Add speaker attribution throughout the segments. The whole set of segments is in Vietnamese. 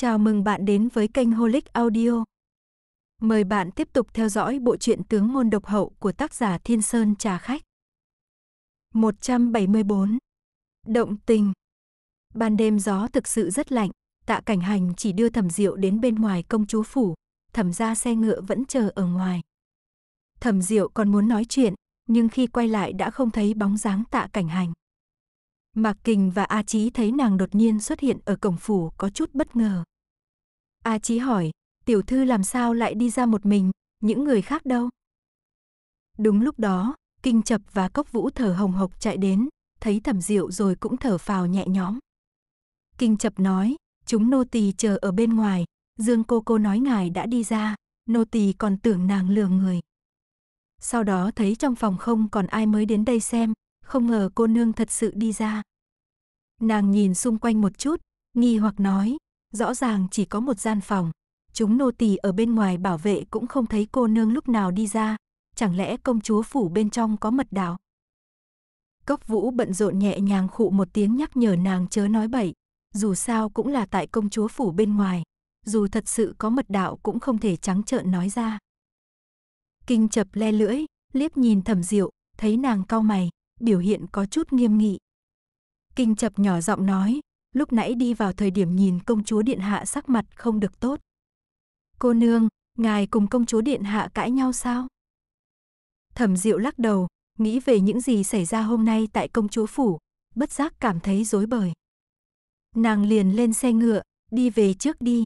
Speaker 1: Chào mừng bạn đến với kênh Holic Audio. Mời bạn tiếp tục theo dõi bộ truyện Tướng môn độc hậu của tác giả Thiên Sơn Trà Khách. 174. Động tình. Ban đêm gió thực sự rất lạnh, Tạ Cảnh Hành chỉ đưa Thẩm Diệu đến bên ngoài công chúa phủ, Thẩm ra xe ngựa vẫn chờ ở ngoài. Thẩm Diệu còn muốn nói chuyện, nhưng khi quay lại đã không thấy bóng dáng Tạ Cảnh Hành. Mạc Kình và A Chí thấy nàng đột nhiên xuất hiện ở cổng phủ có chút bất ngờ. A Chí hỏi, tiểu thư làm sao lại đi ra một mình, những người khác đâu? Đúng lúc đó, Kinh Chập và Cốc Vũ thở hồng hộc chạy đến, thấy Thẩm Diệu rồi cũng thở phào nhẹ nhõm. Kinh Chập nói, chúng nô tỳ chờ ở bên ngoài, Dương cô cô nói ngài đã đi ra, nô tỳ còn tưởng nàng lừa người. Sau đó thấy trong phòng không còn ai mới đến đây xem, không ngờ cô nương thật sự đi ra. Nàng nhìn xung quanh một chút, nghi hoặc nói, rõ ràng chỉ có một gian phòng. Chúng nô tỳ ở bên ngoài bảo vệ cũng không thấy cô nương lúc nào đi ra, chẳng lẽ công chúa phủ bên trong có mật đạo? Cốc vũ bận rộn nhẹ nhàng khụ một tiếng nhắc nhở nàng chớ nói bậy, dù sao cũng là tại công chúa phủ bên ngoài, dù thật sự có mật đạo cũng không thể trắng trợn nói ra. Kinh chập le lưỡi, liếc nhìn thẩm diệu, thấy nàng cau mày, biểu hiện có chút nghiêm nghị. Kinh chập nhỏ giọng nói, lúc nãy đi vào thời điểm nhìn công chúa điện hạ sắc mặt không được tốt. Cô nương, ngài cùng công chúa điện hạ cãi nhau sao? Thẩm Diệu lắc đầu, nghĩ về những gì xảy ra hôm nay tại công chúa phủ, bất giác cảm thấy rối bời. Nàng liền lên xe ngựa, đi về trước đi.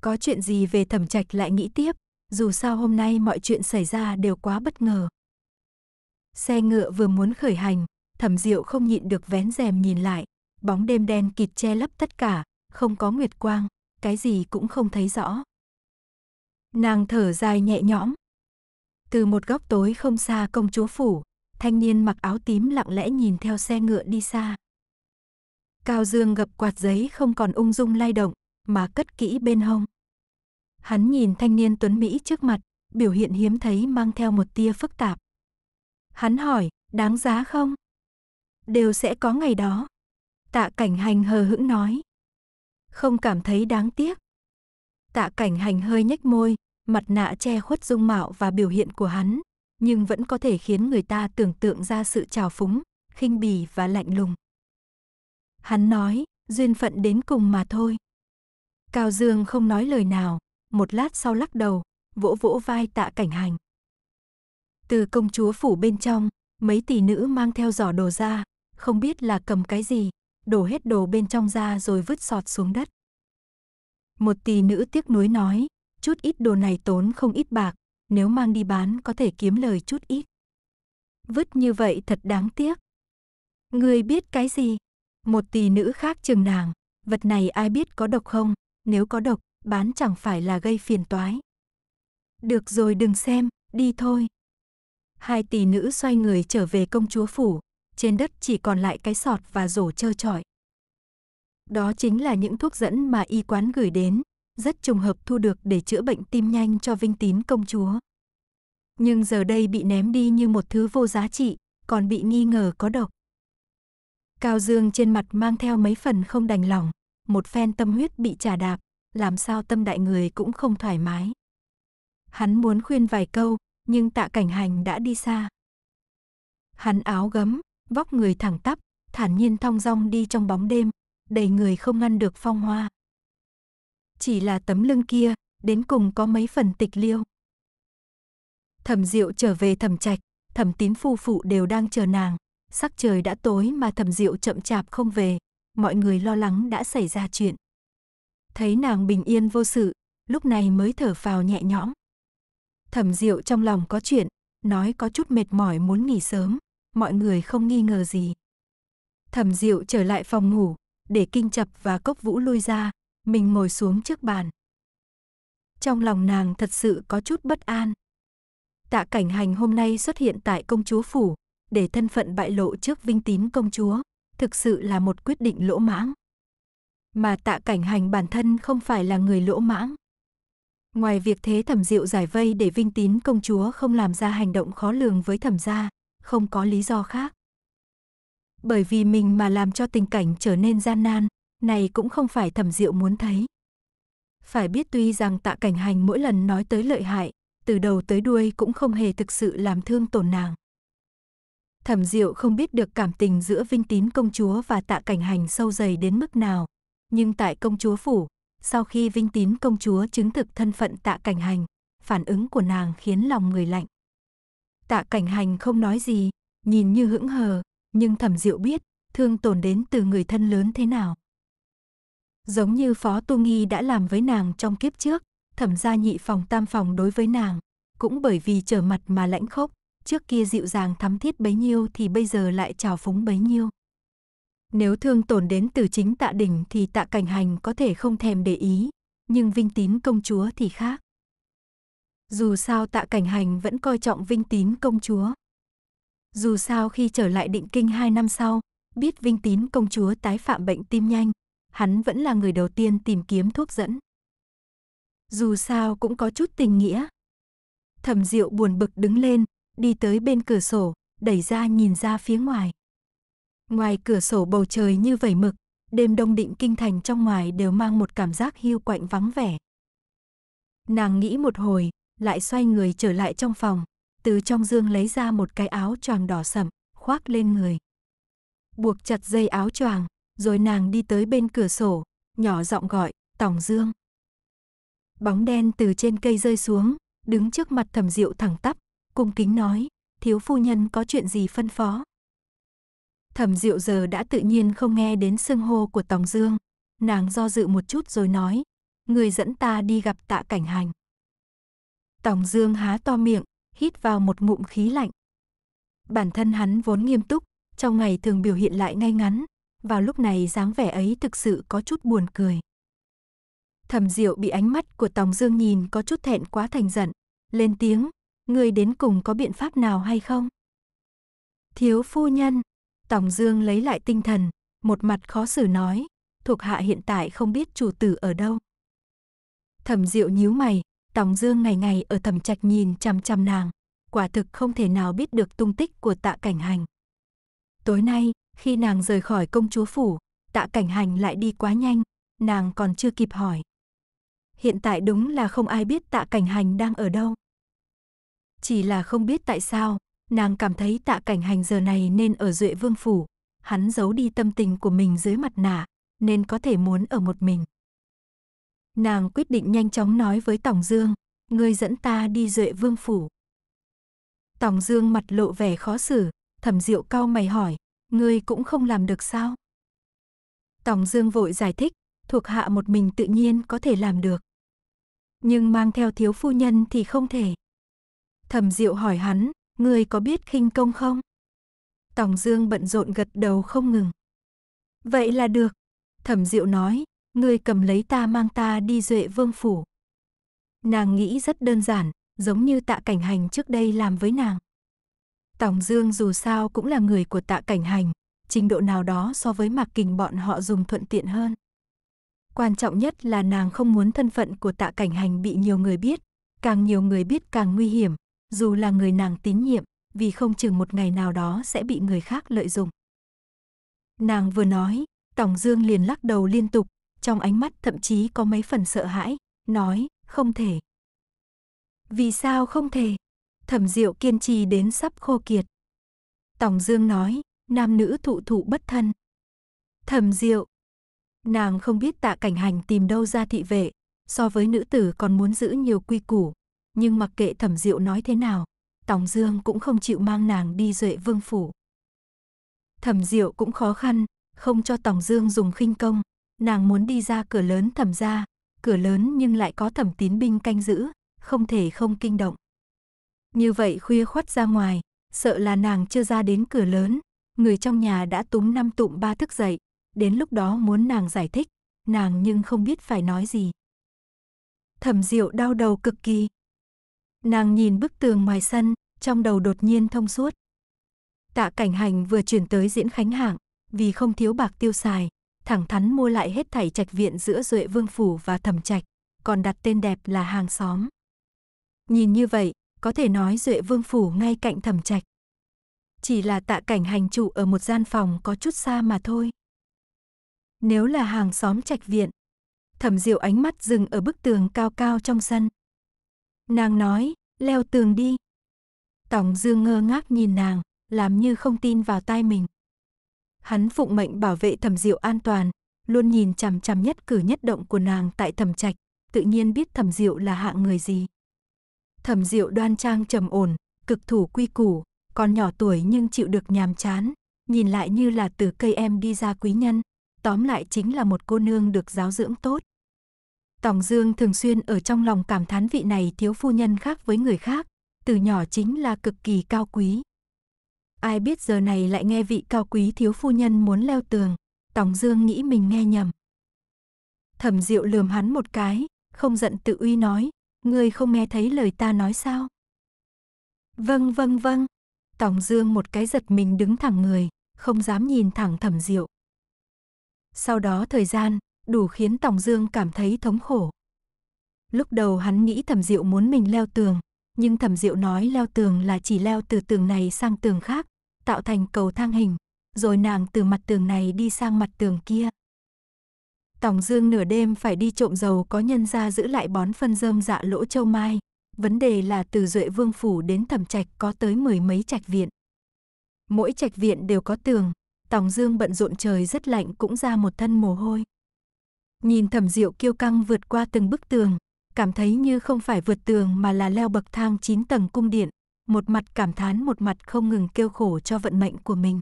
Speaker 1: Có chuyện gì về thẩm trạch lại nghĩ tiếp, dù sao hôm nay mọi chuyện xảy ra đều quá bất ngờ. Xe ngựa vừa muốn khởi hành, thẩm diệu không nhịn được vén rèm nhìn lại. Bóng đêm đen kịt che lấp tất cả, không có nguyệt quang, cái gì cũng không thấy rõ. Nàng thở dài nhẹ nhõm. Từ một góc tối không xa công chúa phủ, thanh niên mặc áo tím lặng lẽ nhìn theo xe ngựa đi xa. Cao Dương gập quạt giấy không còn ung dung lay động, mà cất kỹ bên hông. Hắn nhìn thanh niên tuấn Mỹ trước mặt, biểu hiện hiếm thấy mang theo một tia phức tạp. Hắn hỏi, đáng giá không? Đều sẽ có ngày đó. Tạ cảnh hành hờ hững nói. Không cảm thấy đáng tiếc. Tạ cảnh hành hơi nhếch môi, mặt nạ che khuất dung mạo và biểu hiện của hắn, nhưng vẫn có thể khiến người ta tưởng tượng ra sự trào phúng, khinh bỉ và lạnh lùng. Hắn nói, duyên phận đến cùng mà thôi. Cao Dương không nói lời nào, một lát sau lắc đầu, vỗ vỗ vai tạ cảnh hành. Từ công chúa phủ bên trong, mấy tỷ nữ mang theo giỏ đồ ra, không biết là cầm cái gì, đổ hết đồ bên trong ra rồi vứt sọt xuống đất. Một tỷ nữ tiếc nuối nói, chút ít đồ này tốn không ít bạc, nếu mang đi bán có thể kiếm lời chút ít. Vứt như vậy thật đáng tiếc. Người biết cái gì? Một tỷ nữ khác chừng nàng, vật này ai biết có độc không, nếu có độc, bán chẳng phải là gây phiền toái. Được rồi đừng xem, đi thôi. Hai tỷ nữ xoay người trở về công chúa phủ, trên đất chỉ còn lại cái sọt và rổ trơ trọi. Đó chính là những thuốc dẫn mà y quán gửi đến, rất trùng hợp thu được để chữa bệnh tim nhanh cho Vinh Tín công chúa. Nhưng giờ đây bị ném đi như một thứ vô giá trị, còn bị nghi ngờ có độc. Cao Dương trên mặt mang theo mấy phần không đành lòng, một phen tâm huyết bị trả đạp, làm sao tâm đại người cũng không thoải mái. Hắn muốn khuyên vài câu, nhưng tạ cảnh hành đã đi xa. Hắn áo gấm, vóc người thẳng tắp, thản nhiên thong dong đi trong bóng đêm, đầy người không ngăn được phong hoa. Chỉ là tấm lưng kia, đến cùng có mấy phần tịch liêu. Thẩm Diệu trở về thẩm trạch, thẩm tín phu phụ đều đang chờ nàng, sắc trời đã tối mà thẩm Diệu chậm chạp không về, mọi người lo lắng đã xảy ra chuyện. Thấy nàng bình yên vô sự, lúc này mới thở phào nhẹ nhõm. Thẩm Diệu trong lòng có chuyện, nói có chút mệt mỏi muốn nghỉ sớm, mọi người không nghi ngờ gì. Thẩm Diệu trở lại phòng ngủ, để Kinh Chập và Cốc Vũ lui ra, mình ngồi xuống trước bàn. Trong lòng nàng thật sự có chút bất an. Tạ cảnh hành hôm nay xuất hiện tại công chúa phủ, để thân phận bại lộ trước vinh tín công chúa, thực sự là một quyết định lỗ mãng. Mà tạ cảnh hành bản thân không phải là người lỗ mãng. Ngoài việc thế thẩm diệu giải vây để vinh tín công chúa không làm ra hành động khó lường với thẩm gia, không có lý do khác. Bởi vì mình mà làm cho tình cảnh trở nên gian nan, này cũng không phải thẩm diệu muốn thấy. Phải biết tuy rằng tạ cảnh hành mỗi lần nói tới lợi hại, từ đầu tới đuôi cũng không hề thực sự làm thương tổn nàng. Thẩm diệu không biết được cảm tình giữa vinh tín công chúa và tạ cảnh hành sâu dày đến mức nào, nhưng tại công chúa phủ, sau khi Vinh Tín công chúa chứng thực thân phận tạ cảnh hành, phản ứng của nàng khiến lòng người lạnh. Tạ cảnh hành không nói gì, nhìn như hững hờ, nhưng thẩm diệu biết, thương tổn đến từ người thân lớn thế nào. Giống như Phó Tu Nghi đã làm với nàng trong kiếp trước, thẩm gia nhị phòng tam phòng đối với nàng, cũng bởi vì trở mặt mà lãnh khốc, trước kia dịu dàng thắm thiết bấy nhiêu thì bây giờ lại trào phúng bấy nhiêu. Nếu thương tổn đến từ chính tạ đỉnh thì tạ cảnh hành có thể không thèm để ý, nhưng vinh tín công chúa thì khác. Dù sao tạ cảnh hành vẫn coi trọng vinh tín công chúa. Dù sao khi trở lại định kinh hai năm sau, biết vinh tín công chúa tái phạm bệnh tim nhanh, hắn vẫn là người đầu tiên tìm kiếm thuốc dẫn. Dù sao cũng có chút tình nghĩa. Thẩm Diệu buồn bực đứng lên, đi tới bên cửa sổ, đẩy ra nhìn ra phía ngoài. Ngoài cửa sổ bầu trời như vẩy mực, đêm đông định kinh thành trong ngoài đều mang một cảm giác hiu quạnh vắng vẻ. Nàng nghĩ một hồi, lại xoay người trở lại trong phòng, từ trong dương lấy ra một cái áo choàng đỏ sậm khoác lên người. Buộc chặt dây áo choàng, rồi nàng đi tới bên cửa sổ, nhỏ giọng gọi, tổng Dương." Bóng đen từ trên cây rơi xuống, đứng trước mặt Thẩm Diệu thẳng tắp, cung kính nói, "Thiếu phu nhân có chuyện gì phân phó?" Thẩm Diệu giờ đã tự nhiên không nghe đến xưng hô của Tòng Dương. Nàng do dự một chút rồi nói, người dẫn ta đi gặp tạ cảnh hành. Tòng Dương há to miệng, hít vào một ngụm khí lạnh. Bản thân hắn vốn nghiêm túc, trong ngày thường biểu hiện lại ngay ngắn, vào lúc này dáng vẻ ấy thực sự có chút buồn cười. Thẩm Diệu bị ánh mắt của Tòng Dương nhìn có chút thẹn quá thành giận, lên tiếng, người đến cùng có biện pháp nào hay không? Thiếu phu nhân, Tòng Dương lấy lại tinh thần, một mặt khó xử nói, thuộc hạ hiện tại không biết chủ tử ở đâu. Thẩm Diệu nhíu mày, Tòng Dương ngày ngày ở thẩm trạch nhìn chăm chăm nàng, quả thực không thể nào biết được tung tích của tạ cảnh hành. Tối nay, khi nàng rời khỏi công chúa phủ, tạ cảnh hành lại đi quá nhanh, nàng còn chưa kịp hỏi. Hiện tại đúng là không ai biết tạ cảnh hành đang ở đâu. Chỉ là không biết tại sao, Nàng cảm thấy tạ cảnh hành giờ này nên ở Duệ Vương Phủ, hắn giấu đi tâm tình của mình dưới mặt nạ, nên có thể muốn ở một mình. Nàng quyết định nhanh chóng nói với Tòng Dương, ngươi dẫn ta đi Duệ Vương Phủ. Tòng Dương mặt lộ vẻ khó xử, thẩm diệu cau mày hỏi, ngươi cũng không làm được sao? Tòng Dương vội giải thích, thuộc hạ một mình tự nhiên có thể làm được. Nhưng mang theo thiếu phu nhân thì không thể. Thẩm Diệu hỏi hắn, Ngươi có biết khinh công không? Tòng Dương bận rộn gật đầu không ngừng. Vậy là được. Thẩm Diệu nói, ngươi cầm lấy ta mang ta đi duệ vương phủ. Nàng nghĩ rất đơn giản, giống như tạ cảnh hành trước đây làm với nàng. Tòng Dương dù sao cũng là người của tạ cảnh hành, trình độ nào đó so với Mặc kình bọn họ dùng thuận tiện hơn. Quan trọng nhất là nàng không muốn thân phận của tạ cảnh hành bị nhiều người biết, càng nhiều người biết càng nguy hiểm, dù là người nàng tín nhiệm, vì không chừng một ngày nào đó sẽ bị người khác lợi dụng. Nàng vừa nói, tổng Dương liền lắc đầu liên tục, trong ánh mắt thậm chí có mấy phần sợ hãi, nói, không thể. Vì sao không thể? Thẩm Diệu kiên trì đến sắp khô kiệt. tổng Dương nói, nam nữ thụ thụ bất thân. Thẩm Diệu, nàng không biết tạ cảnh hành tìm đâu ra thị vệ, so với nữ tử còn muốn giữ nhiều quy củ, nhưng mặc kệ thẩm diệu nói thế nào, Tòng Dương cũng không chịu mang nàng đi duệ vương phủ. Thẩm diệu cũng khó khăn, không cho Tòng Dương dùng khinh công, nàng muốn đi ra cửa lớn thẩm ra, cửa lớn nhưng lại có thẩm tín binh canh giữ, không thể không kinh động. Như vậy khuya khoắt ra ngoài, sợ là nàng chưa ra đến cửa lớn, người trong nhà đã túm năm tụm ba thức dậy, đến lúc đó muốn nàng giải thích, nàng nhưng không biết phải nói gì. Thẩm Diệu đau đầu cực kỳ, Nàng nhìn bức tường ngoài sân, trong đầu đột nhiên thông suốt. Tạ cảnh hành vừa chuyển tới diễn khánh hạng, vì không thiếu bạc tiêu xài, thẳng thắn mua lại hết thảy trạch viện giữa Duệ Vương Phủ và Thẩm Trạch, còn đặt tên đẹp là hàng xóm. Nhìn như vậy, có thể nói Duệ Vương Phủ ngay cạnh Thẩm Trạch. Chỉ là tạ cảnh hành trụ ở một gian phòng có chút xa mà thôi. Nếu là hàng xóm trạch viện, Thẩm Diệu ánh mắt dừng ở bức tường cao cao trong sân, Nàng nói, leo tường đi. tổng Dương ngơ ngác nhìn nàng, làm như không tin vào tai mình. Hắn phụng mệnh bảo vệ thẩm diệu an toàn, luôn nhìn chằm chằm nhất cử nhất động của nàng tại thẩm trạch, tự nhiên biết thẩm diệu là hạng người gì. Thẩm diệu đoan trang trầm ổn, cực thủ quy củ, còn nhỏ tuổi nhưng chịu được nhàm chán, nhìn lại như là từ cây em đi ra quý nhân, tóm lại chính là một cô nương được giáo dưỡng tốt. Tòng Dương thường xuyên ở trong lòng cảm thán vị này thiếu phu nhân khác với người khác, từ nhỏ chính là cực kỳ cao quý. Ai biết giờ này lại nghe vị cao quý thiếu phu nhân muốn leo tường, Tòng Dương nghĩ mình nghe nhầm. Thẩm Diệu lườm hắn một cái, không giận tự uy nói, ngươi không nghe thấy lời ta nói sao? Vâng vâng vâng, Tòng Dương một cái giật mình đứng thẳng người, không dám nhìn thẳng Thẩm Diệu. Sau đó thời gian, đủ khiến Tòng Dương cảm thấy thống khổ. Lúc đầu hắn nghĩ Thẩm Diệu muốn mình leo tường, nhưng Thẩm Diệu nói leo tường là chỉ leo từ tường này sang tường khác, tạo thành cầu thang hình, rồi nàng từ mặt tường này đi sang mặt tường kia. Tòng Dương nửa đêm phải đi trộm dầu có nhân ra giữ lại bón phân dơm dạ lỗ châu mai. Vấn đề là từ Duệ Vương Phủ đến Thẩm Trạch có tới mười mấy trạch viện. Mỗi trạch viện đều có tường, Tòng Dương bận rộn trời rất lạnh cũng ra một thân mồ hôi. Nhìn thẩm diệu kiêu căng vượt qua từng bức tường, cảm thấy như không phải vượt tường mà là leo bậc thang 9 tầng cung điện, một mặt cảm thán một mặt không ngừng kêu khổ cho vận mệnh của mình.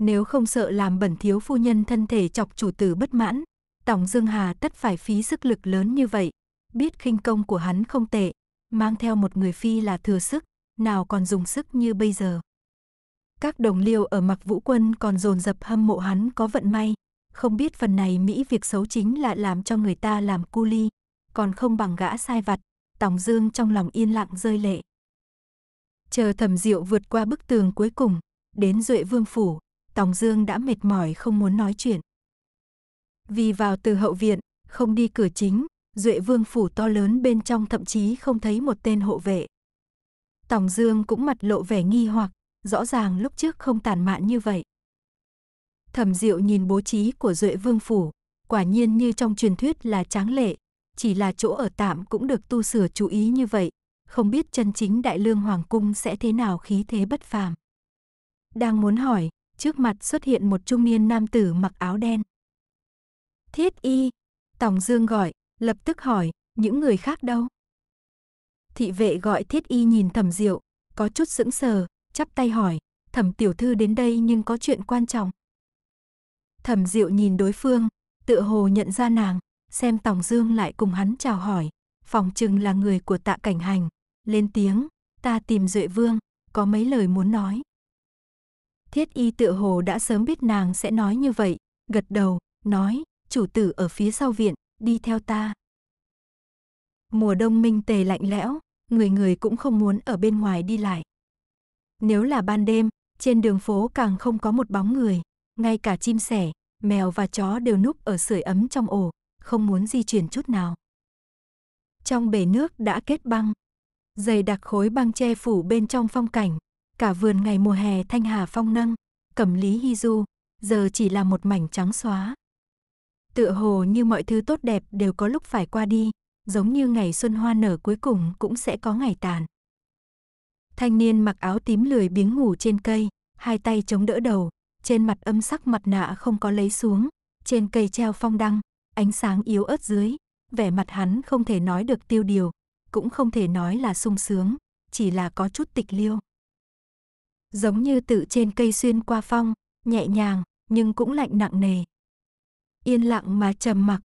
Speaker 1: Nếu không sợ làm bẩn thiếu phu nhân thân thể chọc chủ tử bất mãn, Tổng Dương Hà tất phải phí sức lực lớn như vậy, biết khinh công của hắn không tệ, mang theo một người phi là thừa sức, nào còn dùng sức như bây giờ. Các đồng liêu ở mặc vũ quân còn dồn dập hâm mộ hắn có vận may, không biết phần này Mỹ việc xấu chính là làm cho người ta làm cu ly, còn không bằng gã sai vặt, Tòng Dương trong lòng yên lặng rơi lệ. Chờ thẩm diệu vượt qua bức tường cuối cùng, đến Duệ Vương Phủ, Tòng Dương đã mệt mỏi không muốn nói chuyện. Vì vào từ hậu viện, không đi cửa chính, Duệ Vương Phủ to lớn bên trong thậm chí không thấy một tên hộ vệ. Tòng Dương cũng mặt lộ vẻ nghi hoặc, rõ ràng lúc trước không tàn mạn như vậy. Thẩm Diệu nhìn bố trí của Duệ Vương phủ, quả nhiên như trong truyền thuyết là tráng lệ, chỉ là chỗ ở tạm cũng được tu sửa chú ý như vậy, không biết chân chính Đại Lương hoàng cung sẽ thế nào khí thế bất phàm. Đang muốn hỏi, trước mặt xuất hiện một trung niên nam tử mặc áo đen. Thiết y, Tòng Dương gọi, lập tức hỏi, những người khác đâu? Thị vệ gọi thiết y nhìn thẩm diệu, có chút sững sờ, chắp tay hỏi, thẩm tiểu thư đến đây nhưng có chuyện quan trọng. Thẩm Diệu nhìn đối phương, tựa hồ nhận ra nàng, xem Tòng Dương lại cùng hắn chào hỏi, phòng chừng là người của Tạ Cảnh Hành, lên tiếng, "Ta tìm Duệ Vương, có mấy lời muốn nói." Thiết Y tựa hồ đã sớm biết nàng sẽ nói như vậy, gật đầu, nói, "Chủ tử ở phía sau viện, đi theo ta." Mùa đông minh tề lạnh lẽo, người người cũng không muốn ở bên ngoài đi lại. Nếu là ban đêm, trên đường phố càng không có một bóng người. Ngay cả chim sẻ, mèo và chó đều núp ở sưởi ấm trong ổ, không muốn di chuyển chút nào. Trong bể nước đã kết băng, dày đặc khối băng che phủ bên trong phong cảnh, cả vườn ngày mùa hè thanh hà phong nâng, cẩm lý hy du, giờ chỉ là một mảnh trắng xóa. Tựa hồ như mọi thứ tốt đẹp đều có lúc phải qua đi, giống như ngày xuân hoa nở cuối cùng cũng sẽ có ngày tàn. Thanh niên mặc áo tím lười biếng ngủ trên cây, hai tay chống đỡ đầu, trên mặt âm sắc mặt nạ không có lấy xuống, trên cây treo phong đăng, ánh sáng yếu ớt dưới, vẻ mặt hắn không thể nói được tiêu điều, cũng không thể nói là sung sướng, chỉ là có chút tịch liêu. Giống như tự trên cây xuyên qua phong, nhẹ nhàng, nhưng cũng lạnh nặng nề. Yên lặng mà trầm mặc.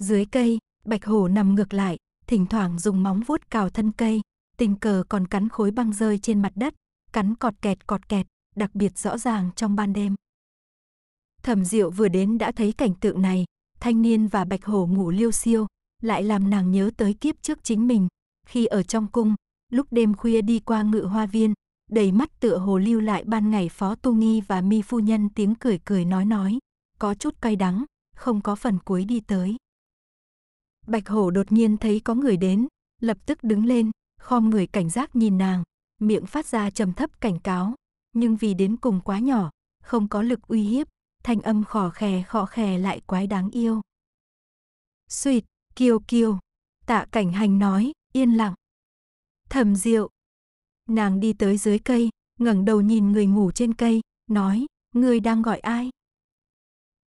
Speaker 1: Dưới cây, bạch hổ nằm ngược lại, thỉnh thoảng dùng móng vuốt cào thân cây, tình cờ còn cắn khối băng rơi trên mặt đất, cắn cọt kẹt cọt kẹt đặc biệt rõ ràng trong ban đêm. Thẩm Diệu vừa đến đã thấy cảnh tượng này, thanh niên và bạch hổ ngủ liêu siêu, lại làm nàng nhớ tới kiếp trước chính mình, khi ở trong cung, lúc đêm khuya đi qua ngự hoa viên, đầy mắt tựa hồ lưu lại ban ngày Phó Tu Nghi và Mi Phu Nhân tiếng cười cười nói nói, có chút cay đắng, không có phần cuối đi tới. Bạch hổ đột nhiên thấy có người đến, lập tức đứng lên, khom người cảnh giác nhìn nàng, miệng phát ra trầm thấp cảnh cáo, nhưng vì đến cùng quá nhỏ, không có lực uy hiếp, thanh âm khò khè khò khè lại quái đáng yêu. Xuyệt, kiều kiều, tạ cảnh hành nói, yên lặng. Thầm Diệu Nàng đi tới dưới cây, ngẩng đầu nhìn người ngủ trên cây, nói, người đang gọi ai?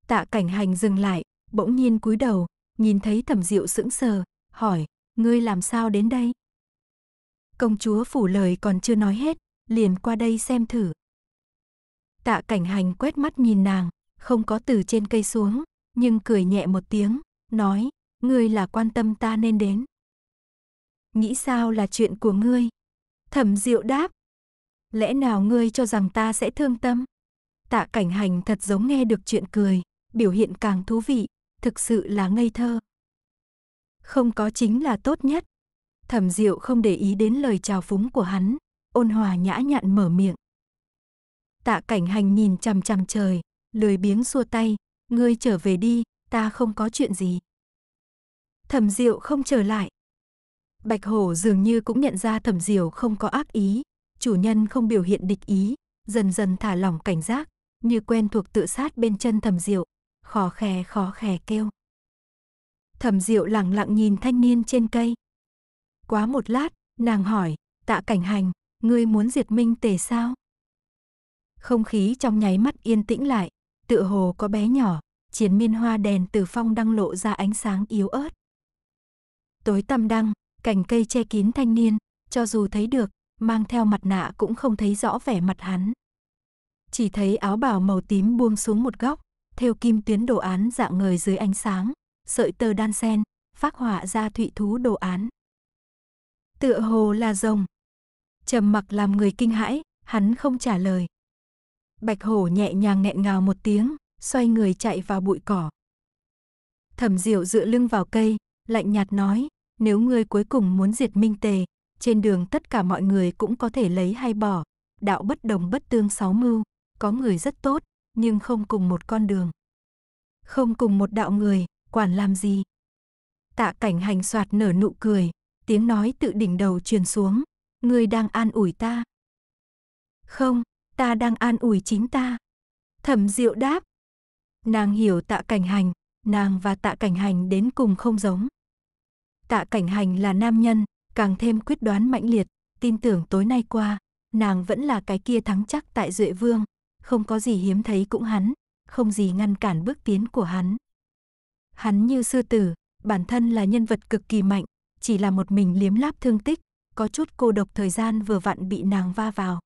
Speaker 1: Tạ cảnh hành dừng lại, bỗng nhiên cúi đầu, nhìn thấy thẩm diệu sững sờ, hỏi, ngươi làm sao đến đây? Công chúa phủ lời còn chưa nói hết, liền qua đây xem thử. Tạ cảnh hành quét mắt nhìn nàng, không có từ trên cây xuống, nhưng cười nhẹ một tiếng, nói, ngươi là quan tâm ta nên đến. Nghĩ sao là chuyện của ngươi? Thẩm diệu đáp, lẽ nào ngươi cho rằng ta sẽ thương tâm? Tạ cảnh hành thật giống nghe được chuyện cười, biểu hiện càng thú vị, thực sự là ngây thơ. Không có chính là tốt nhất. Thẩm diệu không để ý đến lời chào phúng của hắn, ôn hòa nhã nhặn mở miệng. Tạ cảnh hành nhìn chằm chằm trời, lười biếng xua tay, ngươi trở về đi, ta không có chuyện gì. Thẩm Diệu không trở lại. Bạch Hổ dường như cũng nhận ra Thẩm Diệu không có ác ý, chủ nhân không biểu hiện địch ý, dần dần thả lỏng cảnh giác, như quen thuộc tự sát bên chân Thẩm Diệu, khó khè khó khè kêu. Thẩm Diệu lặng lặng nhìn thanh niên trên cây. Quá một lát, nàng hỏi, tạ cảnh hành, ngươi muốn diệt minh tề sao? Không khí trong nháy mắt yên tĩnh lại, tựa hồ có bé nhỏ, chiến miên hoa đèn từ phong đăng lộ ra ánh sáng yếu ớt. Tối tăm đăng, cành cây che kín thanh niên, cho dù thấy được, mang theo mặt nạ cũng không thấy rõ vẻ mặt hắn. Chỉ thấy áo bào màu tím buông xuống một góc, theo kim tuyến đồ án dạng người dưới ánh sáng, sợi tơ đan sen, phát họa ra thụy thú đồ án. Tựa hồ là rồng, trầm mặc làm người kinh hãi, hắn không trả lời. Bạch hổ nhẹ nhàng nghẹn ngào một tiếng, xoay người chạy vào bụi cỏ. Thẩm Diệu dựa lưng vào cây, lạnh nhạt nói, nếu ngươi cuối cùng muốn diệt Minh Tề, trên đường tất cả mọi người cũng có thể lấy hay bỏ, đạo bất đồng bất tương sáu mưu, có người rất tốt, nhưng không cùng một con đường. Không cùng một đạo người, quản làm gì? Tạ cảnh hành soạt nở nụ cười, tiếng nói tự đỉnh đầu truyền xuống, Ngươi đang an ủi ta. Không, ta đang an ủi chính ta. Thẩm diệu đáp. Nàng hiểu tạ cảnh hành, nàng và tạ cảnh hành đến cùng không giống. Tạ cảnh hành là nam nhân, càng thêm quyết đoán mãnh liệt, tin tưởng tối nay qua, nàng vẫn là cái kia thắng chắc tại Duệ Vương, không có gì hiếm thấy cũng hắn, không gì ngăn cản bước tiến của hắn. Hắn như sư tử, bản thân là nhân vật cực kỳ mạnh, chỉ là một mình liếm láp thương tích, có chút cô độc thời gian vừa vặn bị nàng va vào.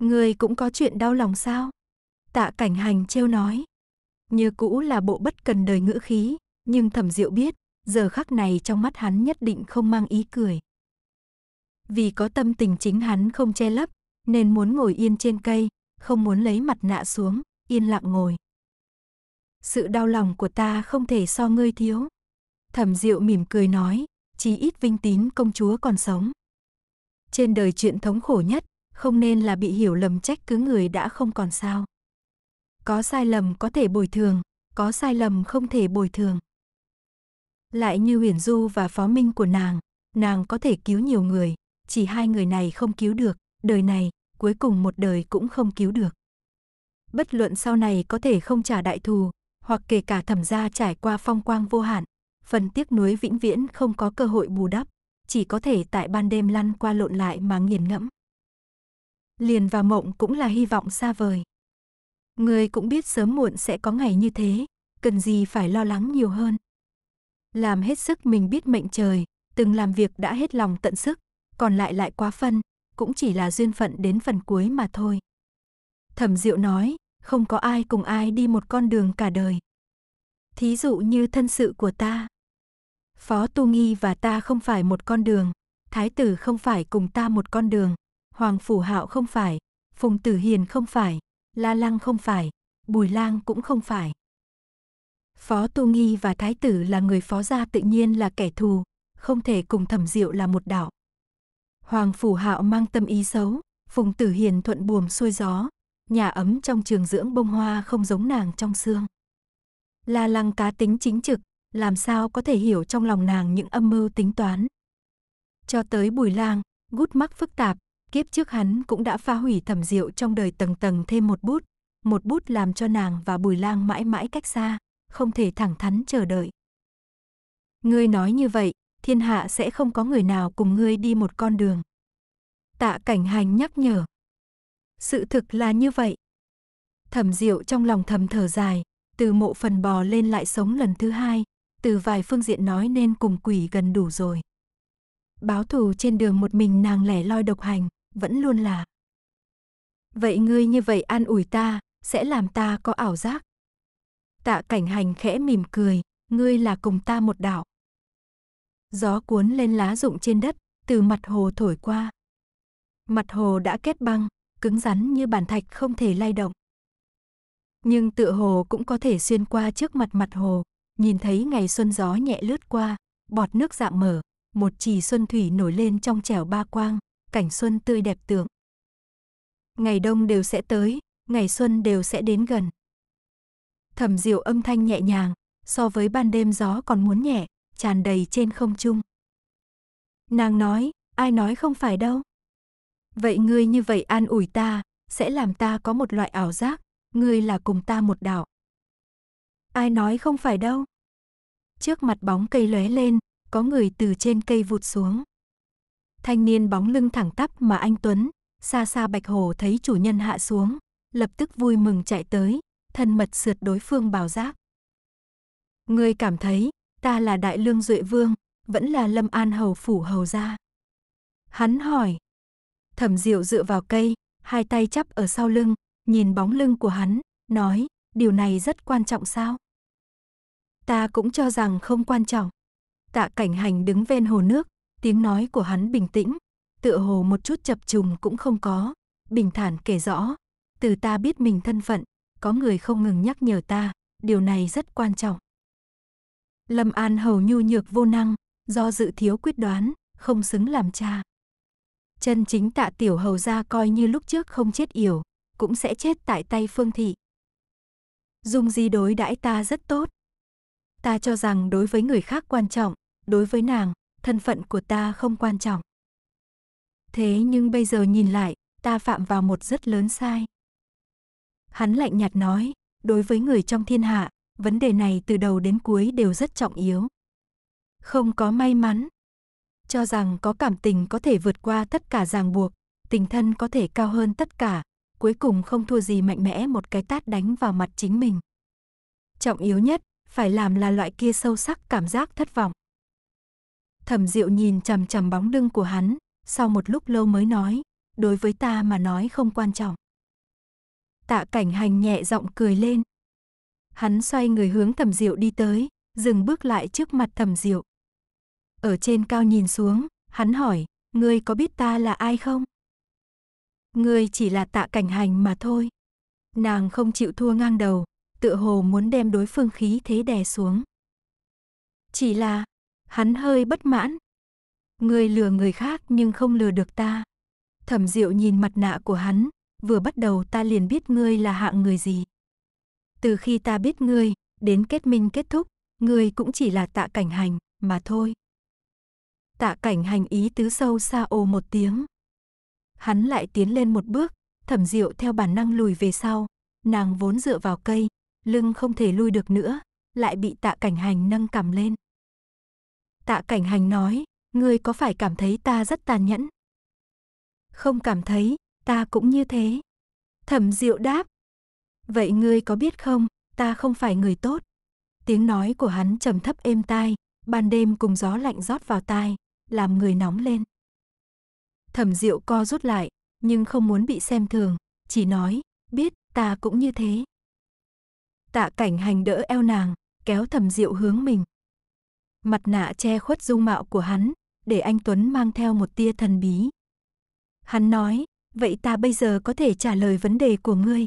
Speaker 1: Người cũng có chuyện đau lòng sao? Tạ cảnh hành trêu nói. Như cũ là bộ bất cần đời ngữ khí, nhưng thẩm diệu biết, giờ khắc này trong mắt hắn nhất định không mang ý cười. Vì có tâm tình chính hắn không che lấp, nên muốn ngồi yên trên cây, không muốn lấy mặt nạ xuống, yên lặng ngồi. Sự đau lòng của ta không thể so ngươi thiếu. Thẩm Diệu mỉm cười nói, chí ít vinh tín công chúa còn sống. Trên đời chuyện thống khổ nhất, không nên là bị hiểu lầm trách cứ người đã không còn sao. Có sai lầm có thể bồi thường, có sai lầm không thể bồi thường. Lại như Huyền Du và phó minh của nàng, nàng có thể cứu nhiều người, chỉ hai người này không cứu được, đời này, cuối cùng một đời cũng không cứu được. Bất luận sau này có thể không trả đại thù, hoặc kể cả thẩm gia trải qua phong quang vô hạn, phần tiếc nuối vĩnh viễn không có cơ hội bù đắp, chỉ có thể tại ban đêm lăn qua lộn lại mà nghiền ngẫm. Liền và mộng cũng là hy vọng xa vời. Người cũng biết sớm muộn sẽ có ngày như thế, cần gì phải lo lắng nhiều hơn. Làm hết sức mình biết mệnh trời, từng làm việc đã hết lòng tận sức, còn lại lại quá phân, cũng chỉ là duyên phận đến phần cuối mà thôi. Thẩm Diệu nói, không có ai cùng ai đi một con đường cả đời. Thí dụ như thân sự của ta, Phó Tu Nghi và ta không phải một con đường, Thái tử không phải cùng ta một con đường, Hoàng Phủ Hạo không phải, Phùng Tử Hiền không phải, La Lăng không phải, Bùi Lang cũng không phải. Phó Tu Nghi và Thái tử là người phó gia tự nhiên là kẻ thù, không thể cùng thẩm diệu là một đạo. Hoàng Phủ Hạo mang tâm ý xấu, Phùng Tử Hiền thuận buồm xuôi gió, nhà ấm trong trường dưỡng bông hoa không giống nàng trong xương. La Lăng cá tính chính trực, làm sao có thể hiểu trong lòng nàng những âm mưu tính toán. Cho tới Bùi Lang, gút mắc phức tạp, kiếp trước hắn cũng đã phá hủy thẩm diệu trong đời tầng tầng thêm một bút, một bút làm cho nàng và Bùi Lang mãi mãi cách xa, không thể thẳng thắn chờ đợi. Ngươi nói như vậy, thiên hạ sẽ không có người nào cùng ngươi đi một con đường. Tạ cảnh hành nhắc nhở. Sự thực là như vậy. Thẩm diệu trong lòng thầm thở dài, từ mộ phần bò lên lại sống lần thứ hai, từ vài phương diện nói nên cùng quỷ gần đủ rồi. Báo thù trên đường một mình nàng lẻ loi độc hành, vẫn luôn là. Vậy ngươi như vậy an ủi ta, sẽ làm ta có ảo giác. Tạ cảnh hành khẽ mỉm cười, ngươi là cùng ta một đạo. Gió cuốn lên lá rụng trên đất, từ mặt hồ thổi qua. Mặt hồ đã kết băng, cứng rắn như bàn thạch không thể lay động. Nhưng tựa hồ cũng có thể xuyên qua trước mặt mặt hồ, nhìn thấy ngày xuân gió nhẹ lướt qua, bọt nước dạng mở, một trì xuân thủy nổi lên trong trẻo ba quang, cảnh xuân tươi đẹp tượng. Ngày đông đều sẽ tới, ngày xuân đều sẽ đến gần. thẩm diệu âm thanh nhẹ nhàng, so với ban đêm gió còn muốn nhẹ, tràn đầy trên không trung. Nàng nói, ai nói không phải đâu. Vậy ngươi như vậy an ủi ta, sẽ làm ta có một loại ảo giác, ngươi là cùng ta một đạo. Ai nói không phải đâu. Trước mặt bóng cây lóe lên, có người từ trên cây vụt xuống. Thanh niên bóng lưng thẳng tắp mà anh Tuấn, xa xa Bạch Hồ thấy chủ nhân hạ xuống, lập tức vui mừng chạy tới, thân mật sượt đối phương bào giác. Người cảm thấy, ta là Đại Lương Duệ Vương, vẫn là Lâm An Hầu Phủ Hầu gia. Hắn hỏi. Thẩm Diệu dựa vào cây, hai tay chắp ở sau lưng, nhìn bóng lưng của hắn, nói, điều này rất quan trọng sao? ta cũng cho rằng không quan trọng. Tạ cảnh hành đứng ven hồ nước, tiếng nói của hắn bình tĩnh, tựa hồ một chút chập trùng cũng không có, bình thản kể rõ. Từ ta biết mình thân phận, có người không ngừng nhắc nhở ta, điều này rất quan trọng. Lâm An hầu nhu nhược vô năng, do dự thiếu quyết đoán, không xứng làm cha. Chân chính tạ tiểu hầu ra coi như lúc trước không chết yểu, cũng sẽ chết tại tay phương thị. Dung di đối đãi ta rất tốt, ta cho rằng đối với người khác quan trọng, đối với nàng, thân phận của ta không quan trọng. Thế nhưng bây giờ nhìn lại, ta phạm vào một rất lớn sai. Hắn lạnh nhạt nói, đối với người trong thiên hạ, vấn đề này từ đầu đến cuối đều rất trọng yếu. Không có may mắn. Cho rằng có cảm tình có thể vượt qua tất cả ràng buộc, tình thân có thể cao hơn tất cả, cuối cùng không thua gì mạnh mẽ một cái tát đánh vào mặt chính mình. Trọng yếu nhất, phải làm là loại kia sâu sắc cảm giác thất vọng. Thẩm Diệu nhìn chằm chằm bóng lưng của hắn, sau một lúc lâu mới nói, đối với ta mà nói không quan trọng. Tạ Cảnh Hành nhẹ giọng cười lên. Hắn xoay người hướng Thẩm Diệu đi tới, dừng bước lại trước mặt Thẩm Diệu. Ở trên cao nhìn xuống, hắn hỏi, ngươi có biết ta là ai không? Ngươi chỉ là Tạ Cảnh Hành mà thôi. Nàng không chịu thua ngang đầu, tựa hồ muốn đem đối phương khí thế đè xuống. Chỉ là, hắn hơi bất mãn. Người lừa người khác nhưng không lừa được ta. Thẩm Diệu nhìn mặt nạ của hắn, vừa bắt đầu ta liền biết ngươi là hạng người gì. Từ khi ta biết ngươi, đến kết minh kết thúc, ngươi cũng chỉ là tạ cảnh hành mà thôi. Tạ cảnh hành ý tứ sâu xa ồ một tiếng. Hắn lại tiến lên một bước, thẩm diệu theo bản năng lùi về sau, nàng vốn dựa vào cây, lưng không thể lui được nữa, lại bị tạ cảnh hành nâng cầm lên. Tạ cảnh hành nói, ngươi có phải cảm thấy ta rất tàn nhẫn? Không cảm thấy, ta cũng như thế. Thẩm diệu đáp. Vậy ngươi có biết không, ta không phải người tốt. Tiếng nói của hắn trầm thấp êm tai, ban đêm cùng gió lạnh rót vào tai, làm người nóng lên. Thẩm diệu co rút lại, nhưng không muốn bị xem thường, chỉ nói, biết ta cũng như thế. Tạ cảnh hành đỡ eo nàng, kéo thầm diệu hướng mình. Mặt nạ che khuất dung mạo của hắn, để anh Tuấn mang theo một tia thần bí. Hắn nói, vậy ta bây giờ có thể trả lời vấn đề của ngươi.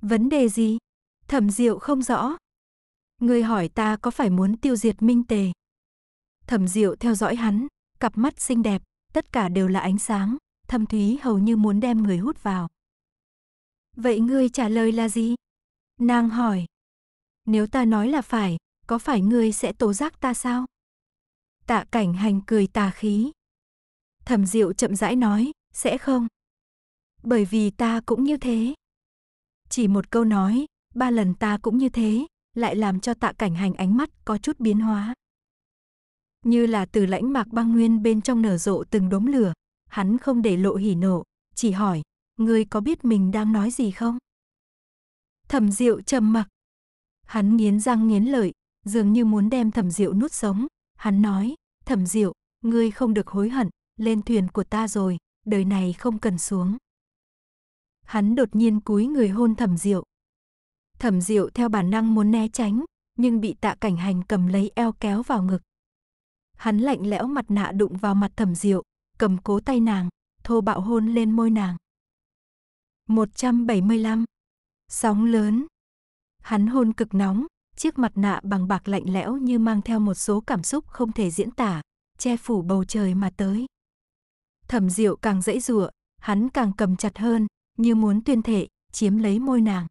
Speaker 1: Vấn đề gì? Thẩm diệu không rõ. Ngươi hỏi ta có phải muốn tiêu diệt minh tề. Thẩm diệu theo dõi hắn, cặp mắt xinh đẹp, tất cả đều là ánh sáng, thâm thúy hầu như muốn đem người hút vào. Vậy ngươi trả lời là gì? Nàng hỏi. Nếu ta nói là phải, có phải ngươi sẽ tố giác ta sao? Tạ cảnh hành cười tà khí. Thẩm diệu chậm rãi nói, sẽ không. Bởi vì ta cũng như thế. Chỉ một câu nói, ba lần ta cũng như thế, lại làm cho tạ cảnh hành ánh mắt có chút biến hóa. Như là từ lãnh mạc băng nguyên bên trong nở rộ từng đốm lửa, hắn không để lộ hỉ nộ, chỉ hỏi, ngươi có biết mình đang nói gì không? Thẩm Diệu trầm mặc. Hắn nghiến răng nghiến lợi, dường như muốn đem Thẩm Diệu nuốt sống. Hắn nói, Thẩm Diệu, ngươi không được hối hận, lên thuyền của ta rồi, đời này không cần xuống. Hắn đột nhiên cúi người hôn Thẩm Diệu. Thẩm Diệu theo bản năng muốn né tránh, nhưng bị tạ cảnh hành cầm lấy eo kéo vào ngực. Hắn lạnh lẽo mặt nạ đụng vào mặt Thẩm Diệu, cầm cố tay nàng, thô bạo hôn lên môi nàng. 175 Sóng lớn. Hắn hôn cực nóng, chiếc mặt nạ bằng bạc lạnh lẽo như mang theo một số cảm xúc không thể diễn tả, che phủ bầu trời mà tới. Thẩm Diệu càng dãy rủa, hắn càng cầm chặt hơn, như muốn tuyên thể, chiếm lấy môi nàng.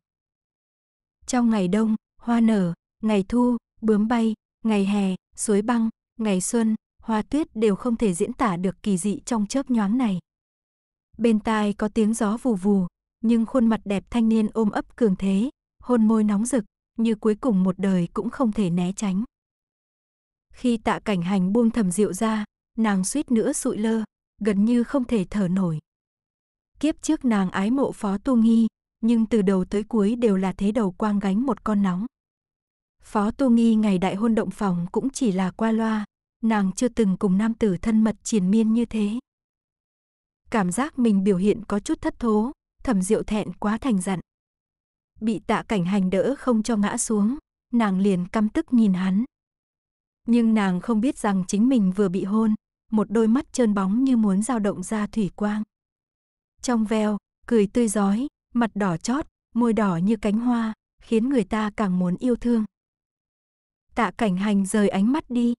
Speaker 1: Trong ngày đông, hoa nở, ngày thu, bướm bay, ngày hè, suối băng, ngày xuân, hoa tuyết đều không thể diễn tả được kỳ dị trong chớp nhoáng này. Bên tai có tiếng gió vù vù, nhưng khuôn mặt đẹp thanh niên ôm ấp cường thế, hôn môi nóng rực, như cuối cùng một đời cũng không thể né tránh. Khi tạ cảnh hành buông thầm rượu ra, nàng suýt nữa sụi lơ, gần như không thể thở nổi. Kiếp trước nàng ái mộ phó tu nghi, nhưng từ đầu tới cuối đều là thế đầu quang gánh một con nóng. Phó tu nghi ngày đại hôn động phòng cũng chỉ là qua loa, nàng chưa từng cùng nam tử thân mật triền miên như thế. Cảm giác mình biểu hiện có chút thất thố, thẩm diệu thẹn quá thành giận. Bị tạ cảnh hành đỡ không cho ngã xuống, nàng liền căm tức nhìn hắn. Nhưng nàng không biết rằng chính mình vừa bị hôn, một đôi mắt trơn bóng như muốn dao động ra thủy quang. Trong veo, cười tươi giói, mặt đỏ chót, môi đỏ như cánh hoa, khiến người ta càng muốn yêu thương. Tạ cảnh hành rời ánh mắt đi.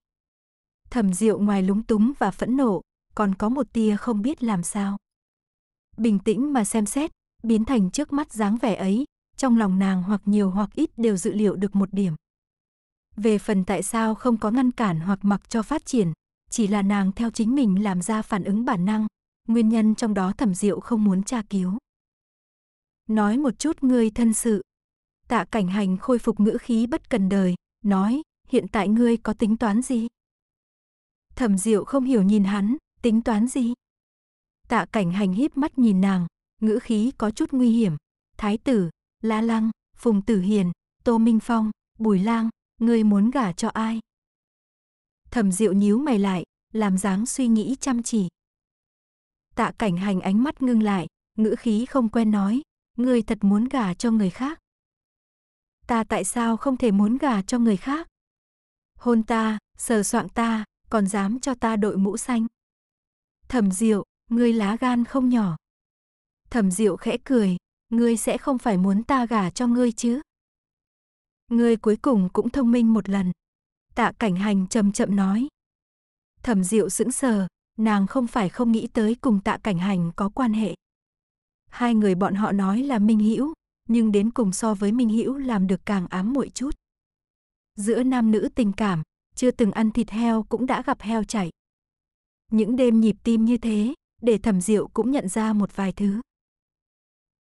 Speaker 1: Thẩm diệu ngoài lúng túng và phẫn nộ, còn có một tia không biết làm sao bình tĩnh mà xem xét, biến thành trước mắt dáng vẻ ấy, trong lòng nàng hoặc nhiều hoặc ít đều dự liệu được một điểm. Về phần tại sao không có ngăn cản hoặc mặc cho phát triển, chỉ là nàng theo chính mình làm ra phản ứng bản năng, nguyên nhân trong đó thẩm diệu không muốn tra cứu. Nói một chút ngươi thân sự. Tạ cảnh hành khôi phục ngữ khí bất cần đời, nói, hiện tại ngươi có tính toán gì? Thẩm diệu không hiểu nhìn hắn, tính toán gì? Tạ cảnh hành híp mắt nhìn nàng, ngữ khí có chút nguy hiểm. Thái tử, La Lăng, Phùng Tử Hiền, Tô Minh Phong, Bùi Lang, ngươi muốn gả cho ai? Thẩm Diệu nhíu mày lại, làm dáng suy nghĩ chăm chỉ. Tạ cảnh hành ánh mắt ngưng lại, ngữ khí không quen nói, ngươi thật muốn gả cho người khác. Ta tại sao không thể muốn gả cho người khác? Hôn ta, sờ soạng ta, còn dám cho ta đội mũ xanh. Thẩm Diệu, ngươi lá gan không nhỏ. Thẩm Diệu khẽ cười, ngươi sẽ không phải muốn ta gả cho ngươi chứ? Ngươi cuối cùng cũng thông minh một lần. Tạ Cảnh Hành chậm chậm nói. Thẩm Diệu sững sờ, nàng không phải không nghĩ tới cùng Tạ Cảnh Hành có quan hệ. Hai người bọn họ nói là Minh Hữu, nhưng đến cùng so với Minh Hữu làm được càng ám muội chút. Giữa nam nữ tình cảm, chưa từng ăn thịt heo cũng đã gặp heo chảy. Những đêm nhịp tim như thế, để thẩm diệu cũng nhận ra một vài thứ.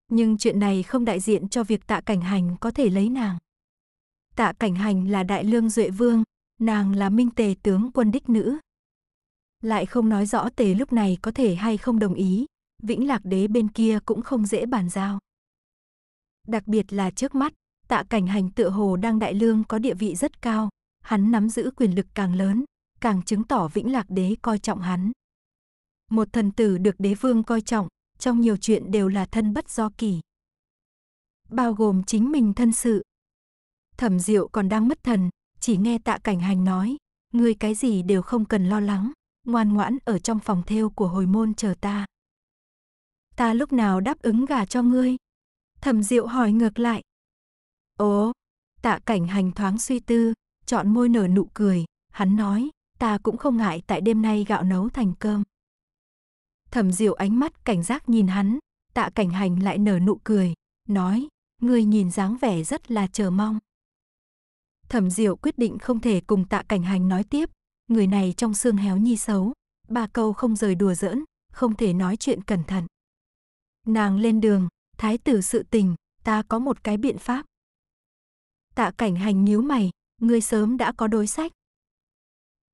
Speaker 1: Nhưng chuyện này không đại diện cho việc tạ cảnh hành có thể lấy nàng. Tạ cảnh hành là đại lương duệ vương, nàng là minh tề tướng quân đích nữ. Lại không nói rõ tề lúc này có thể hay không đồng ý, vĩnh lạc đế bên kia cũng không dễ bàn giao. Đặc biệt là trước mắt, tạ cảnh hành tựa hồ đang đại lương có địa vị rất cao, hắn nắm giữ quyền lực càng lớn, càng chứng tỏ vĩnh lạc đế coi trọng hắn một thần tử được đế vương coi trọng, trong nhiều chuyện đều là thân bất do kỳ. Bao gồm chính mình thân sự. Thẩm Diệu còn đang mất thần, chỉ nghe Tạ Cảnh Hành nói, ngươi cái gì đều không cần lo lắng, ngoan ngoãn ở trong phòng theo của hồi môn chờ ta. Ta lúc nào đáp ứng gả cho ngươi? Thẩm Diệu hỏi ngược lại. Ồ, Tạ Cảnh Hành thoáng suy tư, chọn môi nở nụ cười, hắn nói, ta cũng không ngại tại đêm nay gạo nấu thành cơm. Thẩm Diệu ánh mắt cảnh giác nhìn hắn, Tạ Cảnh Hành lại nở nụ cười, nói, ngươi nhìn dáng vẻ rất là chờ mong. Thẩm Diệu quyết định không thể cùng Tạ Cảnh Hành nói tiếp, người này trong xương héo nhi xấu, ba câu không rời đùa giỡn, không thể nói chuyện cẩn thận. Nàng lên đường, thái tử sự tình, ta có một cái biện pháp. Tạ Cảnh Hành nhíu mày, ngươi sớm đã có đối sách.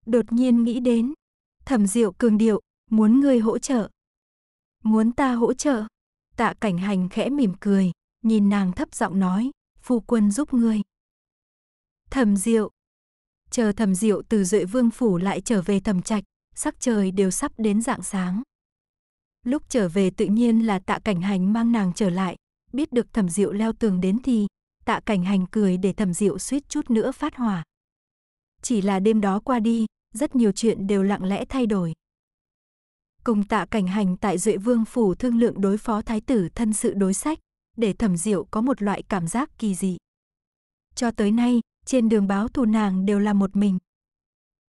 Speaker 1: Đột nhiên nghĩ đến, Thẩm Diệu cường điệu, Muốn ngươi hỗ trợ. Muốn ta hỗ trợ. Tạ cảnh hành khẽ mỉm cười, nhìn nàng thấp giọng nói, phu quân giúp ngươi. Thẩm diệu. Chờ thẩm diệu từ duệ vương phủ lại trở về thẩm trạch, sắc trời đều sắp đến dạng sáng. Lúc trở về tự nhiên là tạ cảnh hành mang nàng trở lại, biết được thẩm diệu leo tường đến thì, tạ cảnh hành cười để thẩm diệu suýt chút nữa phát hỏa. Chỉ là đêm đó qua đi, rất nhiều chuyện đều lặng lẽ thay đổi cùng tạ cảnh hành tại Duệ Vương Phủ thương lượng đối phó thái tử thân sự đối sách, để thẩm diệu có một loại cảm giác kỳ dị. Cho tới nay, trên đường báo thù nàng đều là một mình.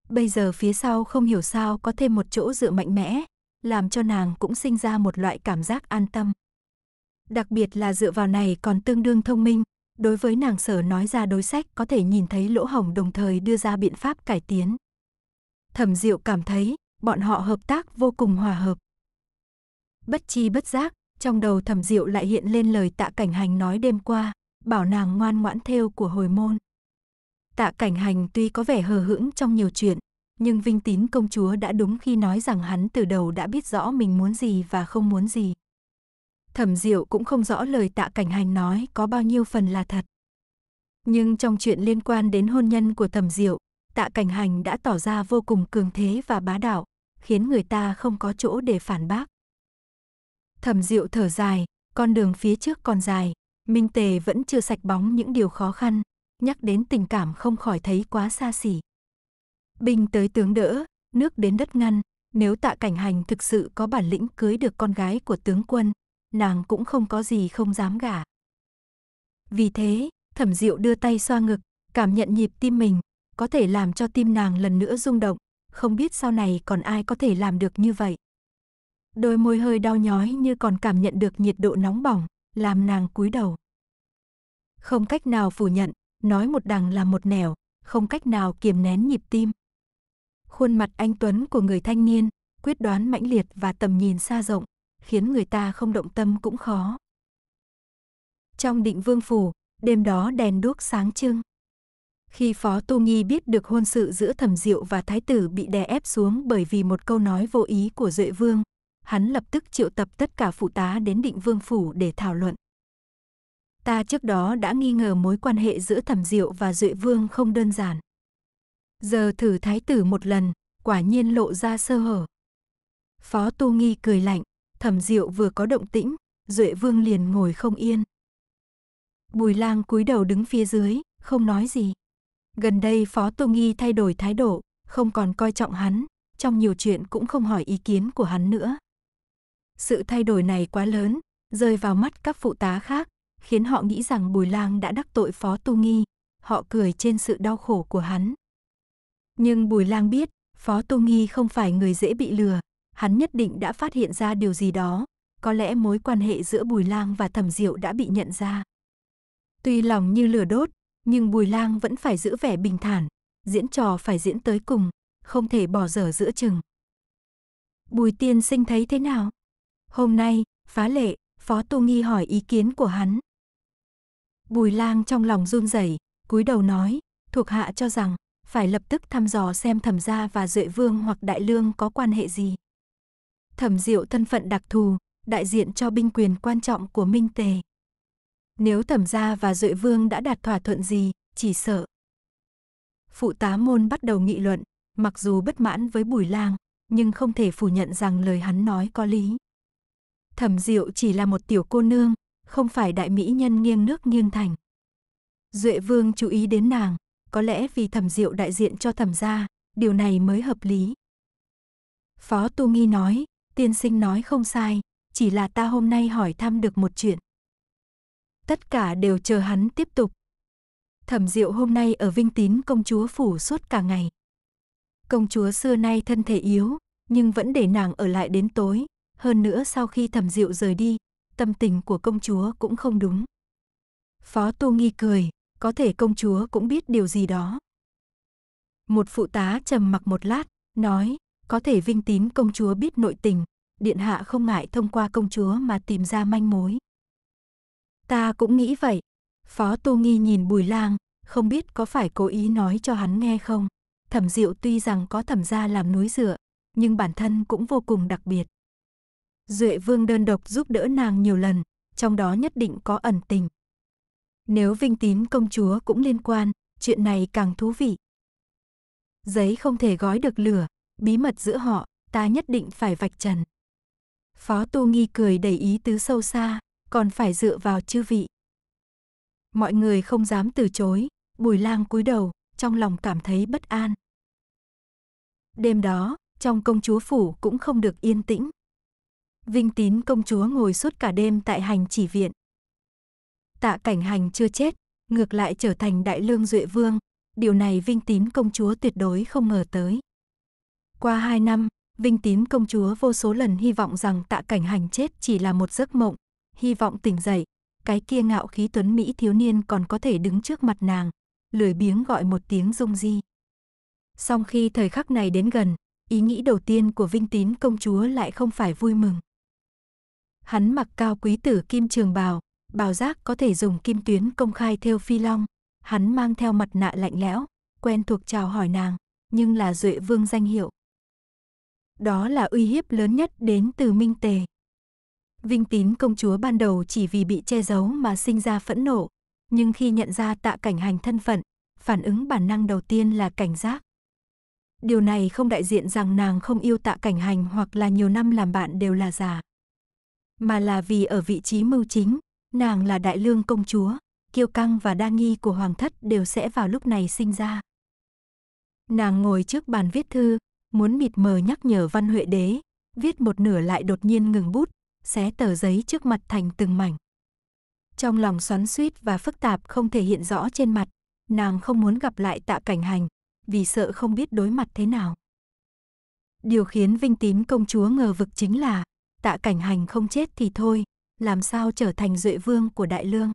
Speaker 1: Bây giờ phía sau không hiểu sao có thêm một chỗ dựa mạnh mẽ, làm cho nàng cũng sinh ra một loại cảm giác an tâm. Đặc biệt là dựa vào này còn tương đương thông minh, đối với nàng sở nói ra đối sách có thể nhìn thấy lỗ hổng đồng thời đưa ra biện pháp cải tiến. Thẩm Diệu cảm thấy, bọn họ hợp tác vô cùng hòa hợp. Bất chi bất giác, trong đầu thẩm diệu lại hiện lên lời tạ cảnh hành nói đêm qua, bảo nàng ngoan ngoãn theo của hồi môn. Tạ cảnh hành tuy có vẻ hờ hững trong nhiều chuyện, nhưng Vinh Tín công chúa đã đúng khi nói rằng hắn từ đầu đã biết rõ mình muốn gì và không muốn gì. Thẩm Diệu cũng không rõ lời Tạ Cảnh Hành nói có bao nhiêu phần là thật. Nhưng trong chuyện liên quan đến hôn nhân của Thẩm Diệu, tạ cảnh hành đã tỏ ra vô cùng cường thế và bá đạo, khiến người ta không có chỗ để phản bác. Thẩm Diệu thở dài, con đường phía trước còn dài, Minh Tề vẫn chưa sạch bóng những điều khó khăn, nhắc đến tình cảm không khỏi thấy quá xa xỉ. Binh tới tướng đỡ, nước đến đất ngăn, nếu tạ cảnh hành thực sự có bản lĩnh cưới được con gái của tướng quân, nàng cũng không có gì không dám gả. Vì thế, thẩm diệu đưa tay xoa ngực, cảm nhận nhịp tim mình, có thể làm cho tim nàng lần nữa rung động, không biết sau này còn ai có thể làm được như vậy. Đôi môi hơi đau nhói như còn cảm nhận được nhiệt độ nóng bỏng, làm nàng cúi đầu. Không cách nào phủ nhận, nói một đằng là một nẻo, không cách nào kiềm nén nhịp tim. Khuôn mặt anh Tuấn của người thanh niên, quyết đoán mãnh liệt và tầm nhìn xa rộng, khiến người ta không động tâm cũng khó. Trong định vương phủ, đêm đó đèn đuốc sáng trưng. Khi Phó Tu Nghi biết được hôn sự giữa Thẩm Diệu và Thái tử bị đè ép xuống bởi vì một câu nói vô ý của Duệ Vương, hắn lập tức triệu tập tất cả phụ tá đến định vương phủ để thảo luận. Ta trước đó đã nghi ngờ mối quan hệ giữa Thẩm Diệu và Duệ Vương không đơn giản. Giờ thử Thái tử một lần, quả nhiên lộ ra sơ hở. Phó Tu Nghi cười lạnh, Thẩm Diệu vừa có động tĩnh, Duệ Vương liền ngồi không yên. Bùi Lang cúi đầu đứng phía dưới, không nói gì. Gần đây Phó Tô Nghi thay đổi thái độ, không còn coi trọng hắn, trong nhiều chuyện cũng không hỏi ý kiến của hắn nữa. Sự thay đổi này quá lớn, rơi vào mắt các phụ tá khác, khiến họ nghĩ rằng Bùi Lang đã đắc tội Phó Tô Nghi, họ cười trên sự đau khổ của hắn. Nhưng Bùi Lang biết, Phó Tô Nghi không phải người dễ bị lừa, hắn nhất định đã phát hiện ra điều gì đó, có lẽ mối quan hệ giữa Bùi Lang và Thẩm Diệu đã bị nhận ra. Tuy lòng như lửa đốt, nhưng Bùi Lang vẫn phải giữ vẻ bình thản, diễn trò phải diễn tới cùng, không thể bỏ dở giữa chừng. Bùi tiên sinh thấy thế nào? Hôm nay, phá lệ, Phó Tu Nghi hỏi ý kiến của hắn. Bùi lang trong lòng run rẩy, cúi đầu nói, thuộc hạ cho rằng, phải lập tức thăm dò xem thẩm gia và duệ vương hoặc đại lương có quan hệ gì. Thẩm diệu thân phận đặc thù, đại diện cho binh quyền quan trọng của Minh Tề. Nếu thẩm gia và Duệ Vương đã đạt thỏa thuận gì, chỉ sợ. Phụ tá môn bắt đầu nghị luận, mặc dù bất mãn với Bùi Lang, nhưng không thể phủ nhận rằng lời hắn nói có lý. Thẩm Diệu chỉ là một tiểu cô nương, không phải đại mỹ nhân nghiêng nước nghiêng thành. Duệ Vương chú ý đến nàng, có lẽ vì Thẩm Diệu đại diện cho Thẩm gia, điều này mới hợp lý. Phó Tu Nghi nói, tiên sinh nói không sai, chỉ là ta hôm nay hỏi thăm được một chuyện tất cả đều chờ hắn tiếp tục. Thẩm Diệu hôm nay ở Vinh Tín công chúa phủ suốt cả ngày. Công chúa xưa nay thân thể yếu, nhưng vẫn để nàng ở lại đến tối, hơn nữa sau khi Thẩm Diệu rời đi, tâm tình của công chúa cũng không đúng. Phó tu Nghi cười, có thể công chúa cũng biết điều gì đó. Một phụ tá trầm mặc một lát, nói, có thể Vinh Tín công chúa biết nội tình, điện hạ không ngại thông qua công chúa mà tìm ra manh mối. Ta cũng nghĩ vậy. Phó Tu Nghi nhìn Bùi Lang, không biết có phải cố ý nói cho hắn nghe không. Thẩm Diệu tuy rằng có thẩm gia làm núi dựa, nhưng bản thân cũng vô cùng đặc biệt. Duệ Vương đơn độc giúp đỡ nàng nhiều lần, trong đó nhất định có ẩn tình. Nếu Vinh Tín công chúa cũng liên quan, chuyện này càng thú vị. Giấy không thể gói được lửa, bí mật giữa họ, ta nhất định phải vạch trần. Phó Tu Nghi cười đầy ý tứ sâu xa, còn phải dựa vào chư vị. Mọi người không dám từ chối, Bùi Lang cúi đầu, trong lòng cảm thấy bất an. Đêm đó, trong công chúa phủ cũng không được yên tĩnh. Vinh Tín công chúa ngồi suốt cả đêm tại hành chỉ viện. Tạ Cảnh Hành chưa chết, ngược lại trở thành đại lương duệ vương, điều này Vinh Tín công chúa tuyệt đối không ngờ tới. Qua hai năm, Vinh Tín công chúa vô số lần hy vọng rằng tạ cảnh hành chết chỉ là một giấc mộng, hy vọng tỉnh dậy, cái kia ngạo khí tuấn Mỹ thiếu niên còn có thể đứng trước mặt nàng, lười biếng gọi một tiếng dung di. Song khi thời khắc này đến gần, ý nghĩ đầu tiên của Vinh Tín công chúa lại không phải vui mừng. Hắn mặc cao quý tử kim trường bào, bào giác có thể dùng kim tuyến công khai theo phi long, hắn mang theo mặt nạ lạnh lẽo, quen thuộc chào hỏi nàng, nhưng là duệ vương danh hiệu. Đó là uy hiếp lớn nhất đến từ Minh Tề. Vinh tín công chúa ban đầu chỉ vì bị che giấu mà sinh ra phẫn nộ, nhưng khi nhận ra tạ cảnh hành thân phận, phản ứng bản năng đầu tiên là cảnh giác. Điều này không đại diện rằng nàng không yêu tạ cảnh hành hoặc là nhiều năm làm bạn đều là giả. Mà là vì ở vị trí mưu chính, nàng là đại lương công chúa, kiêu căng và đa nghi của hoàng thất đều sẽ vào lúc này sinh ra. Nàng ngồi trước bàn viết thư, muốn mịt mờ nhắc nhở văn huệ đế, viết một nửa lại đột nhiên ngừng bút, xé tờ giấy trước mặt thành từng mảnh. Trong lòng xoắn suýt và phức tạp không thể hiện rõ trên mặt, nàng không muốn gặp lại tạ cảnh hành, vì sợ không biết đối mặt thế nào. Điều khiến Vinh Tín công chúa ngờ vực chính là, tạ cảnh hành không chết thì thôi, làm sao trở thành duệ vương của đại lương.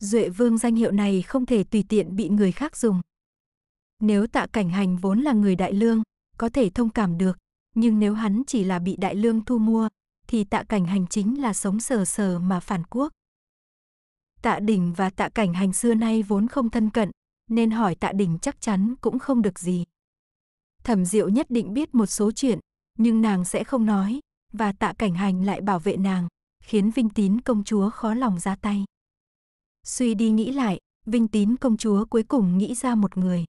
Speaker 1: Duệ vương danh hiệu này không thể tùy tiện bị người khác dùng. Nếu tạ cảnh hành vốn là người đại lương, có thể thông cảm được, nhưng nếu hắn chỉ là bị đại lương thu mua, thì tạ cảnh hành chính là sống sờ sờ mà phản quốc. Tạ đỉnh và tạ cảnh hành xưa nay vốn không thân cận, nên hỏi tạ đỉnh chắc chắn cũng không được gì. Thẩm diệu nhất định biết một số chuyện, nhưng nàng sẽ không nói, và tạ cảnh hành lại bảo vệ nàng, khiến Vinh Tín công chúa khó lòng ra tay. Suy đi nghĩ lại, Vinh Tín công chúa cuối cùng nghĩ ra một người.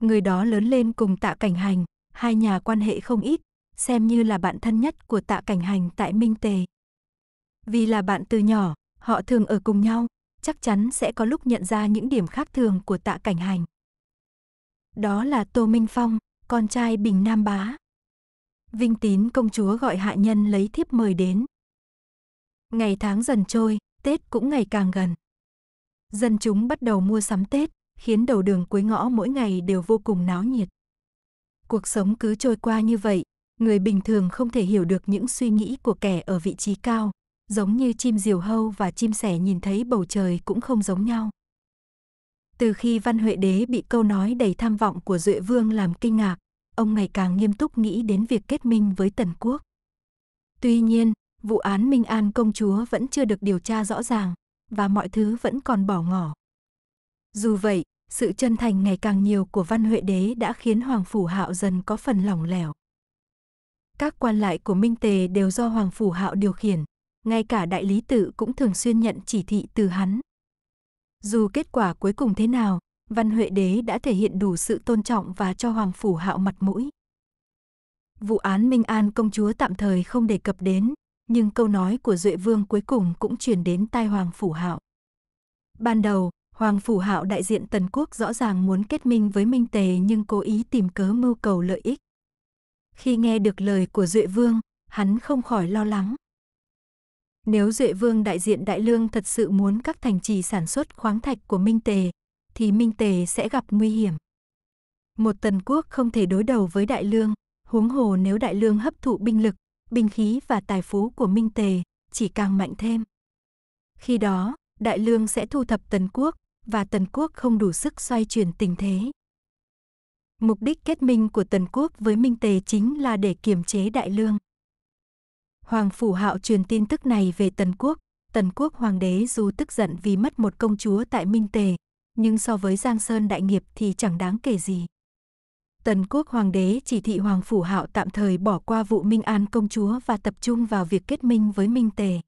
Speaker 1: Người đó lớn lên cùng tạ cảnh hành, hai nhà quan hệ không ít, xem như là bạn thân nhất của tạ cảnh hành tại Minh Tề. Vì là bạn từ nhỏ, họ thường ở cùng nhau, chắc chắn sẽ có lúc nhận ra những điểm khác thường của tạ cảnh hành. Đó là Tô Minh Phong, con trai Bình Nam Bá. Vinh tín công chúa gọi hạ nhân lấy thiếp mời đến. Ngày tháng dần trôi, Tết cũng ngày càng gần. Dân chúng bắt đầu mua sắm Tết, khiến đầu đường cuối ngõ mỗi ngày đều vô cùng náo nhiệt. Cuộc sống cứ trôi qua như vậy, người bình thường không thể hiểu được những suy nghĩ của kẻ ở vị trí cao, giống như chim diều hâu và chim sẻ nhìn thấy bầu trời cũng không giống nhau. Từ khi Văn Huệ Đế bị câu nói đầy tham vọng của Duệ Vương làm kinh ngạc, ông ngày càng nghiêm túc nghĩ đến việc kết minh với Tần Quốc. Tuy nhiên, vụ án Minh An công chúa vẫn chưa được điều tra rõ ràng và mọi thứ vẫn còn bỏ ngỏ. Dù vậy, sự chân thành ngày càng nhiều của Văn Huệ Đế đã khiến Hoàng Phủ Hạo dần có phần lỏng lẻo. Các quan lại của Minh Tề đều do Hoàng Phủ Hạo điều khiển, ngay cả đại lý tự cũng thường xuyên nhận chỉ thị từ hắn. Dù kết quả cuối cùng thế nào, Văn Huệ Đế đã thể hiện đủ sự tôn trọng và cho Hoàng Phủ Hạo mặt mũi. Vụ án Minh An công chúa tạm thời không đề cập đến, nhưng câu nói của Duệ Vương cuối cùng cũng truyền đến tai Hoàng Phủ Hạo. Ban đầu, Hoàng Phủ Hạo đại diện Tần Quốc rõ ràng muốn kết minh với Minh Tề nhưng cố ý tìm cớ mưu cầu lợi ích. Khi nghe được lời của Duệ Vương, hắn không khỏi lo lắng. Nếu Duệ Vương đại diện Đại Lương thật sự muốn các thành trì sản xuất khoáng thạch của Minh Tề, thì Minh Tề sẽ gặp nguy hiểm. Một tần quốc không thể đối đầu với Đại Lương, huống hồ nếu Đại Lương hấp thụ binh lực, binh khí và tài phú của Minh Tề chỉ càng mạnh thêm. Khi đó, Đại Lương sẽ thu thập tần quốc, và tần quốc không đủ sức xoay chuyển tình thế. Mục đích kết minh của Tần Quốc với Minh Tề chính là để kiềm chế Đại Lương. Hoàng Phủ Hạo truyền tin tức này về Tần Quốc. Tần Quốc Hoàng đế dù tức giận vì mất một công chúa tại Minh Tề, nhưng so với Giang Sơn Đại Nghiệp thì chẳng đáng kể gì. Tần Quốc Hoàng đế chỉ thị Hoàng Phủ Hạo tạm thời bỏ qua vụ Minh An công chúa và tập trung vào việc kết minh với Minh Tề.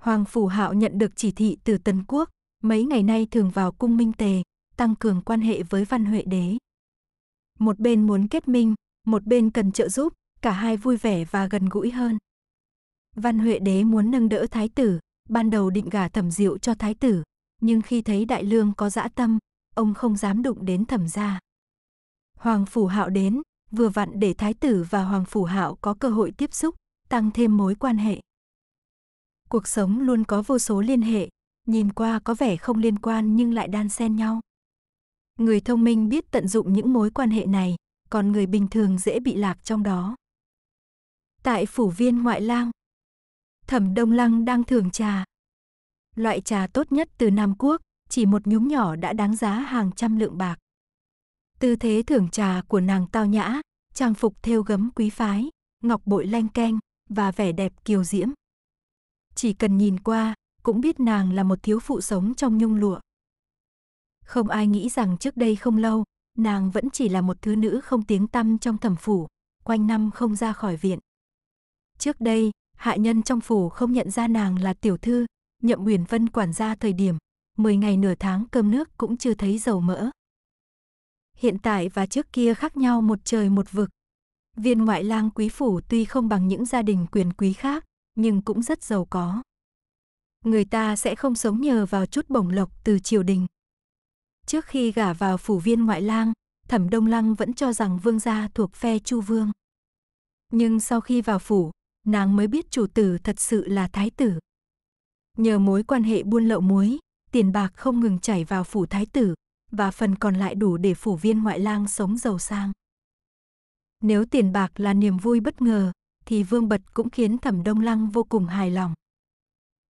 Speaker 1: Hoàng Phủ Hạo nhận được chỉ thị từ Tần Quốc, mấy ngày nay thường vào cung Minh Tề, tăng cường quan hệ với Văn Huệ đế một bên muốn kết minh, một bên cần trợ giúp, cả hai vui vẻ và gần gũi hơn. Văn Huệ Đế muốn nâng đỡ thái tử, ban đầu định gả thẩm diệu cho thái tử, nhưng khi thấy đại lương có dã tâm, ông không dám đụng đến thẩm gia. Hoàng Phủ Hạo đến, vừa vặn để thái tử và Hoàng Phủ Hạo có cơ hội tiếp xúc, tăng thêm mối quan hệ. Cuộc sống luôn có vô số liên hệ, nhìn qua có vẻ không liên quan nhưng lại đan xen nhau. Người thông minh biết tận dụng những mối quan hệ này, còn người bình thường dễ bị lạc trong đó. Tại phủ viên ngoại lang, Thẩm Đông Lăng đang thưởng trà. Loại trà tốt nhất từ Nam Quốc, chỉ một nhúm nhỏ đã đáng giá hàng trăm lượng bạc. Tư thế thưởng trà của nàng tao nhã, trang phục thêu gấm quý phái, ngọc bội lanh keng và vẻ đẹp kiều diễm. Chỉ cần nhìn qua, cũng biết nàng là một thiếu phụ sống trong nhung lụa. Không ai nghĩ rằng trước đây không lâu, nàng vẫn chỉ là một thứ nữ không tiếng tăm trong thẩm phủ, quanh năm không ra khỏi viện. Trước đây, hạ nhân trong phủ không nhận ra nàng là tiểu thư, nhậm uyển vân quản gia thời điểm, 10 ngày nửa tháng cơm nước cũng chưa thấy dầu mỡ. Hiện tại và trước kia khác nhau một trời một vực. Viên ngoại lang quý phủ tuy không bằng những gia đình quyền quý khác, nhưng cũng rất giàu có. Người ta sẽ không sống nhờ vào chút bổng lộc từ triều đình. Trước khi gả vào phủ viên ngoại lang, Thẩm Đông Lăng vẫn cho rằng vương gia thuộc phe Chu Vương. Nhưng sau khi vào phủ, nàng mới biết chủ tử thật sự là thái tử. Nhờ mối quan hệ buôn lậu muối, tiền bạc không ngừng chảy vào phủ thái tử, và phần còn lại đủ để phủ viên ngoại lang sống giàu sang. Nếu tiền bạc là niềm vui bất ngờ, thì Vương Bật cũng khiến Thẩm Đông Lăng vô cùng hài lòng.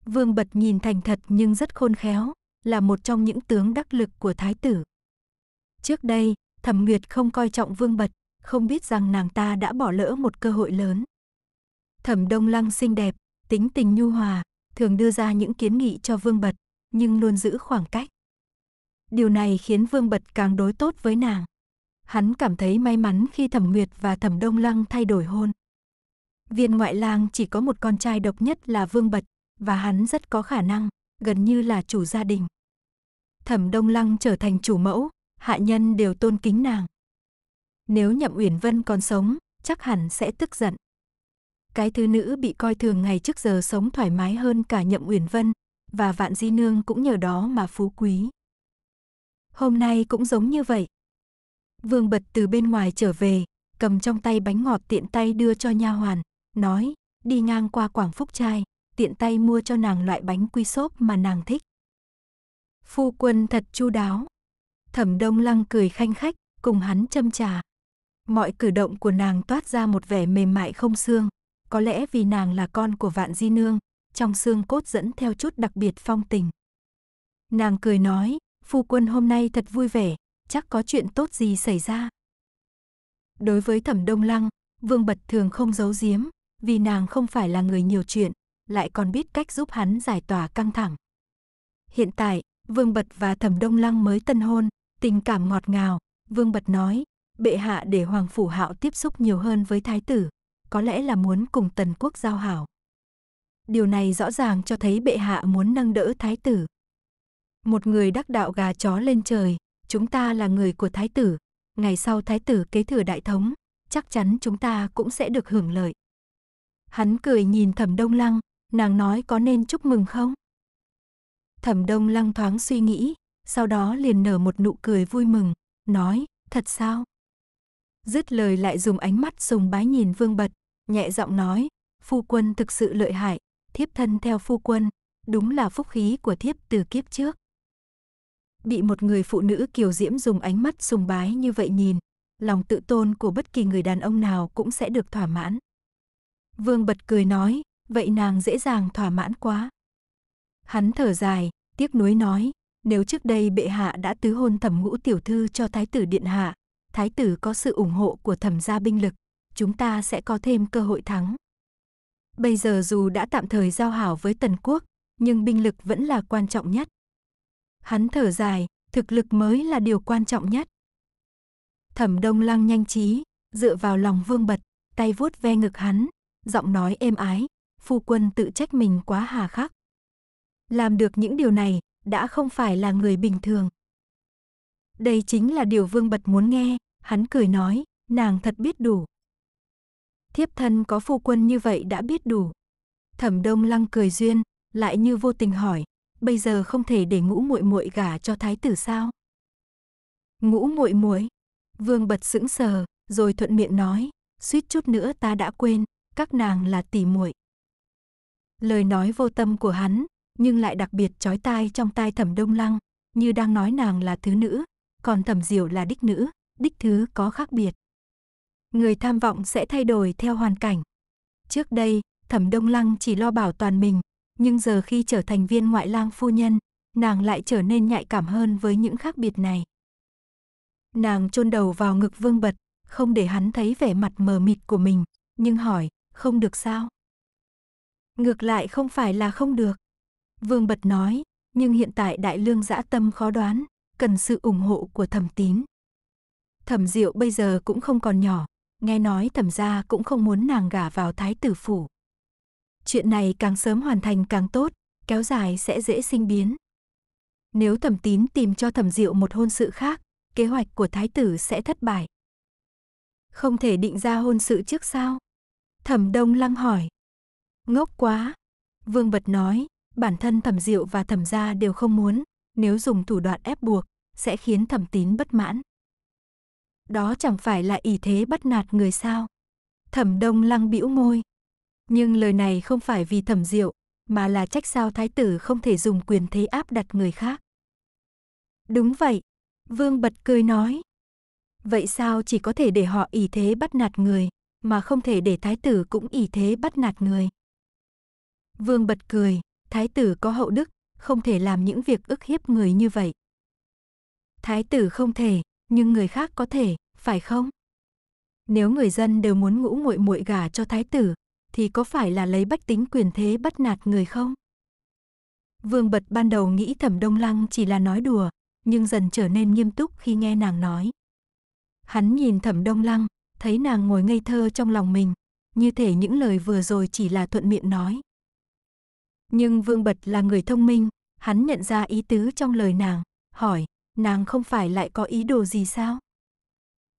Speaker 1: Vương Bật nhìn thành thật nhưng rất khôn khéo, là một trong những tướng đắc lực của thái tử. Trước đây, Thẩm Nguyệt không coi trọng Vương Bật, không biết rằng nàng ta đã bỏ lỡ một cơ hội lớn. Thẩm Đông Lăng xinh đẹp, tính tình nhu hòa, thường đưa ra những kiến nghị cho Vương Bật, nhưng luôn giữ khoảng cách. Điều này khiến Vương Bật càng đối tốt với nàng. Hắn cảm thấy may mắn khi Thẩm Nguyệt và Thẩm Đông Lăng thay đổi hôn. Viên ngoại lang chỉ có một con trai độc nhất là Vương Bật, và hắn rất có khả năng, gần như là chủ gia đình. Thẩm Đông Lăng trở thành chủ mẫu, hạ nhân đều tôn kính nàng. Nếu Nhậm Uyển Vân còn sống, chắc hẳn sẽ tức giận. Cái thứ nữ bị coi thường ngày trước giờ sống thoải mái hơn cả Nhậm Uyển Vân, và Vạn Di Nương cũng nhờ đó mà phú quý. Hôm nay cũng giống như vậy. Vương Bật từ bên ngoài trở về, cầm trong tay bánh ngọt tiện tay đưa cho nha hoàn, nói, đi ngang qua Quảng Phúc Trai, tiện tay mua cho nàng loại bánh quy xốp mà nàng thích. Phu quân thật chu đáo. Thẩm Đông Lăng cười khanh khách, cùng hắn châm trà. Mọi cử động của nàng toát ra một vẻ mềm mại không xương, có lẽ vì nàng là con của Vạn Di nương, trong xương cốt dẫn theo chút đặc biệt phong tình. Nàng cười nói, phu quân hôm nay thật vui vẻ, chắc có chuyện tốt gì xảy ra. Đối với Thẩm Đông Lăng, Vương Bật thường không giấu giếm, vì nàng không phải là người nhiều chuyện, lại còn biết cách giúp hắn giải tỏa căng thẳng. Hiện tại, Vương Bật và Thẩm Đông Lăng mới tân hôn, tình cảm ngọt ngào, Vương Bật nói, bệ hạ để Hoàng Phủ Hạo tiếp xúc nhiều hơn với Thái tử, có lẽ là muốn cùng Tần Quốc giao hảo. Điều này rõ ràng cho thấy bệ hạ muốn nâng đỡ Thái tử. Một người đắc đạo gà chó lên trời, chúng ta là người của Thái tử, ngày sau Thái tử kế thừa đại thống, chắc chắn chúng ta cũng sẽ được hưởng lợi. Hắn cười nhìn Thẩm Đông Lăng, nàng nói có nên chúc mừng không? Thẩm Đông Lăng thoáng suy nghĩ, sau đó liền nở một nụ cười vui mừng, nói, thật sao? Dứt lời lại dùng ánh mắt sùng bái nhìn Vương Bật, nhẹ giọng nói, phu quân thực sự lợi hại, thiếp thân theo phu quân, đúng là phúc khí của thiếp từ kiếp trước. Bị một người phụ nữ kiều diễm dùng ánh mắt sùng bái như vậy nhìn, lòng tự tôn của bất kỳ người đàn ông nào cũng sẽ được thỏa mãn. Vương bật cười nói, vậy nàng dễ dàng thỏa mãn quá. Hắn thở dài, tiếc nuối nói, nếu trước đây bệ hạ đã tứ hôn thẩm ngũ tiểu thư cho thái tử điện hạ, thái tử có sự ủng hộ của thẩm gia binh lực, chúng ta sẽ có thêm cơ hội thắng. Bây giờ dù đã tạm thời giao hảo với Tần Quốc, nhưng binh lực vẫn là quan trọng nhất. Hắn thở dài, thực lực mới là điều quan trọng nhất. Thẩm Đông Lăng nhanh trí, dựa vào lòng Vương Bật, tay vuốt ve ngực hắn, giọng nói êm ái, phu quân tự trách mình quá hà khắc. Làm được những điều này, đã không phải là người bình thường. Đây chính là điều Vương Bật muốn nghe, hắn cười nói, nàng thật biết đủ. Thiếp thân có phu quân như vậy đã biết đủ. Thẩm Đông Lăng cười duyên, lại như vô tình hỏi, bây giờ không thể để ngũ muội muội gả cho thái tử sao? Ngũ muội muội? Vương Bật sững sờ, rồi thuận miệng nói, suýt chút nữa ta đã quên, các nàng là tỷ muội. Lời nói vô tâm của hắn nhưng lại đặc biệt chói tai trong tai thẩm đông lăng, như đang nói nàng là thứ nữ, còn thẩm diệu là đích nữ, đích thứ có khác biệt. Người tham vọng sẽ thay đổi theo hoàn cảnh. Trước đây, thẩm đông lăng chỉ lo bảo toàn mình, nhưng giờ khi trở thành viên ngoại lang phu nhân, nàng lại trở nên nhạy cảm hơn với những khác biệt này. Nàng chôn đầu vào ngực vương bật, không để hắn thấy vẻ mặt mờ mịt của mình, nhưng hỏi, không được sao? Ngược lại không phải là không được, Vương Bật nói, nhưng hiện tại đại lương dã tâm khó đoán, cần sự ủng hộ của thẩm tín. Thẩm diệu bây giờ cũng không còn nhỏ, nghe nói thẩm gia cũng không muốn nàng gả vào thái tử phủ. Chuyện này càng sớm hoàn thành càng tốt, kéo dài sẽ dễ sinh biến. Nếu thẩm tín tìm cho thẩm diệu một hôn sự khác, kế hoạch của thái tử sẽ thất bại. Không thể định ra hôn sự trước sao? Thẩm đông lăng hỏi. Ngốc quá! Vương Bật nói, bản thân thẩm diệu và thẩm gia đều không muốn, nếu dùng thủ đoạn ép buộc, sẽ khiến thẩm tín bất mãn. Đó chẳng phải là ỷ thế bắt nạt người sao? Thẩm đông lăng bĩu môi. Nhưng lời này không phải vì thẩm diệu, mà là trách sao thái tử không thể dùng quyền thế áp đặt người khác. Đúng vậy, Vương bật cười nói. Vậy sao chỉ có thể để họ ỷ thế bắt nạt người, mà không thể để thái tử cũng ỷ thế bắt nạt người? Vương bật cười, Thái tử có hậu đức, không thể làm những việc ức hiếp người như vậy. Thái tử không thể, nhưng người khác có thể, phải không? Nếu người dân đều muốn ngũ muội muội gả cho thái tử, thì có phải là lấy bách tính quyền thế bắt nạt người không? Vương Bật ban đầu nghĩ Thẩm Đông Lăng chỉ là nói đùa, nhưng dần trở nên nghiêm túc khi nghe nàng nói. Hắn nhìn Thẩm Đông Lăng, thấy nàng ngồi ngây thơ trong lòng mình, như thể những lời vừa rồi chỉ là thuận miệng nói. Nhưng Vương Bật là người thông minh, hắn nhận ra ý tứ trong lời nàng, hỏi, nàng không phải lại có ý đồ gì sao?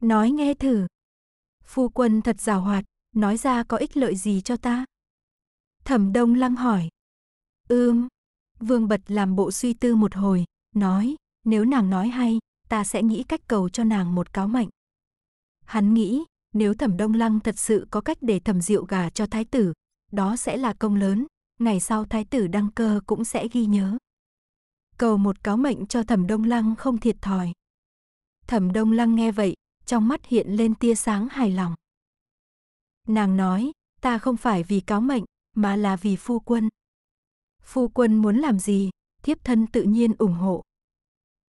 Speaker 1: Nói nghe thử. Phu quân thật rào hoạt, nói ra có ích lợi gì cho ta? Thẩm Đông Lăng hỏi. Ưm, Vương Bật làm bộ suy tư một hồi, nói, nếu nàng nói hay, ta sẽ nghĩ cách cầu cho nàng một cáo mạnh. Hắn nghĩ, nếu Thẩm Đông Lăng thật sự có cách để Thẩm Diệu gà cho thái tử, đó sẽ là công lớn, ngày sau thái tử đăng cơ cũng sẽ ghi nhớ. Cầu một cáo mệnh cho thẩm đông lăng không thiệt thòi. Thẩm đông lăng nghe vậy, trong mắt hiện lên tia sáng hài lòng. Nàng nói, ta không phải vì cáo mệnh, mà là vì phu quân. Phu quân muốn làm gì, thiếp thân tự nhiên ủng hộ.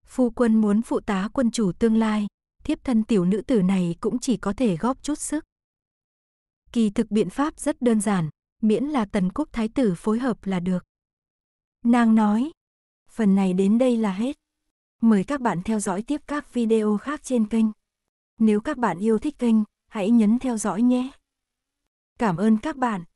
Speaker 1: Phu quân muốn phụ tá quân chủ tương lai, thiếp thân tiểu nữ tử này cũng chỉ có thể góp chút sức. Kỳ thực biện pháp rất đơn giản, miễn là tần quốc thái tử phối hợp là được. Nàng nói, phần này đến đây là hết. Mời các bạn theo dõi tiếp các video khác trên kênh. Nếu các bạn yêu thích kênh, hãy nhấn theo dõi nhé. Cảm ơn các bạn.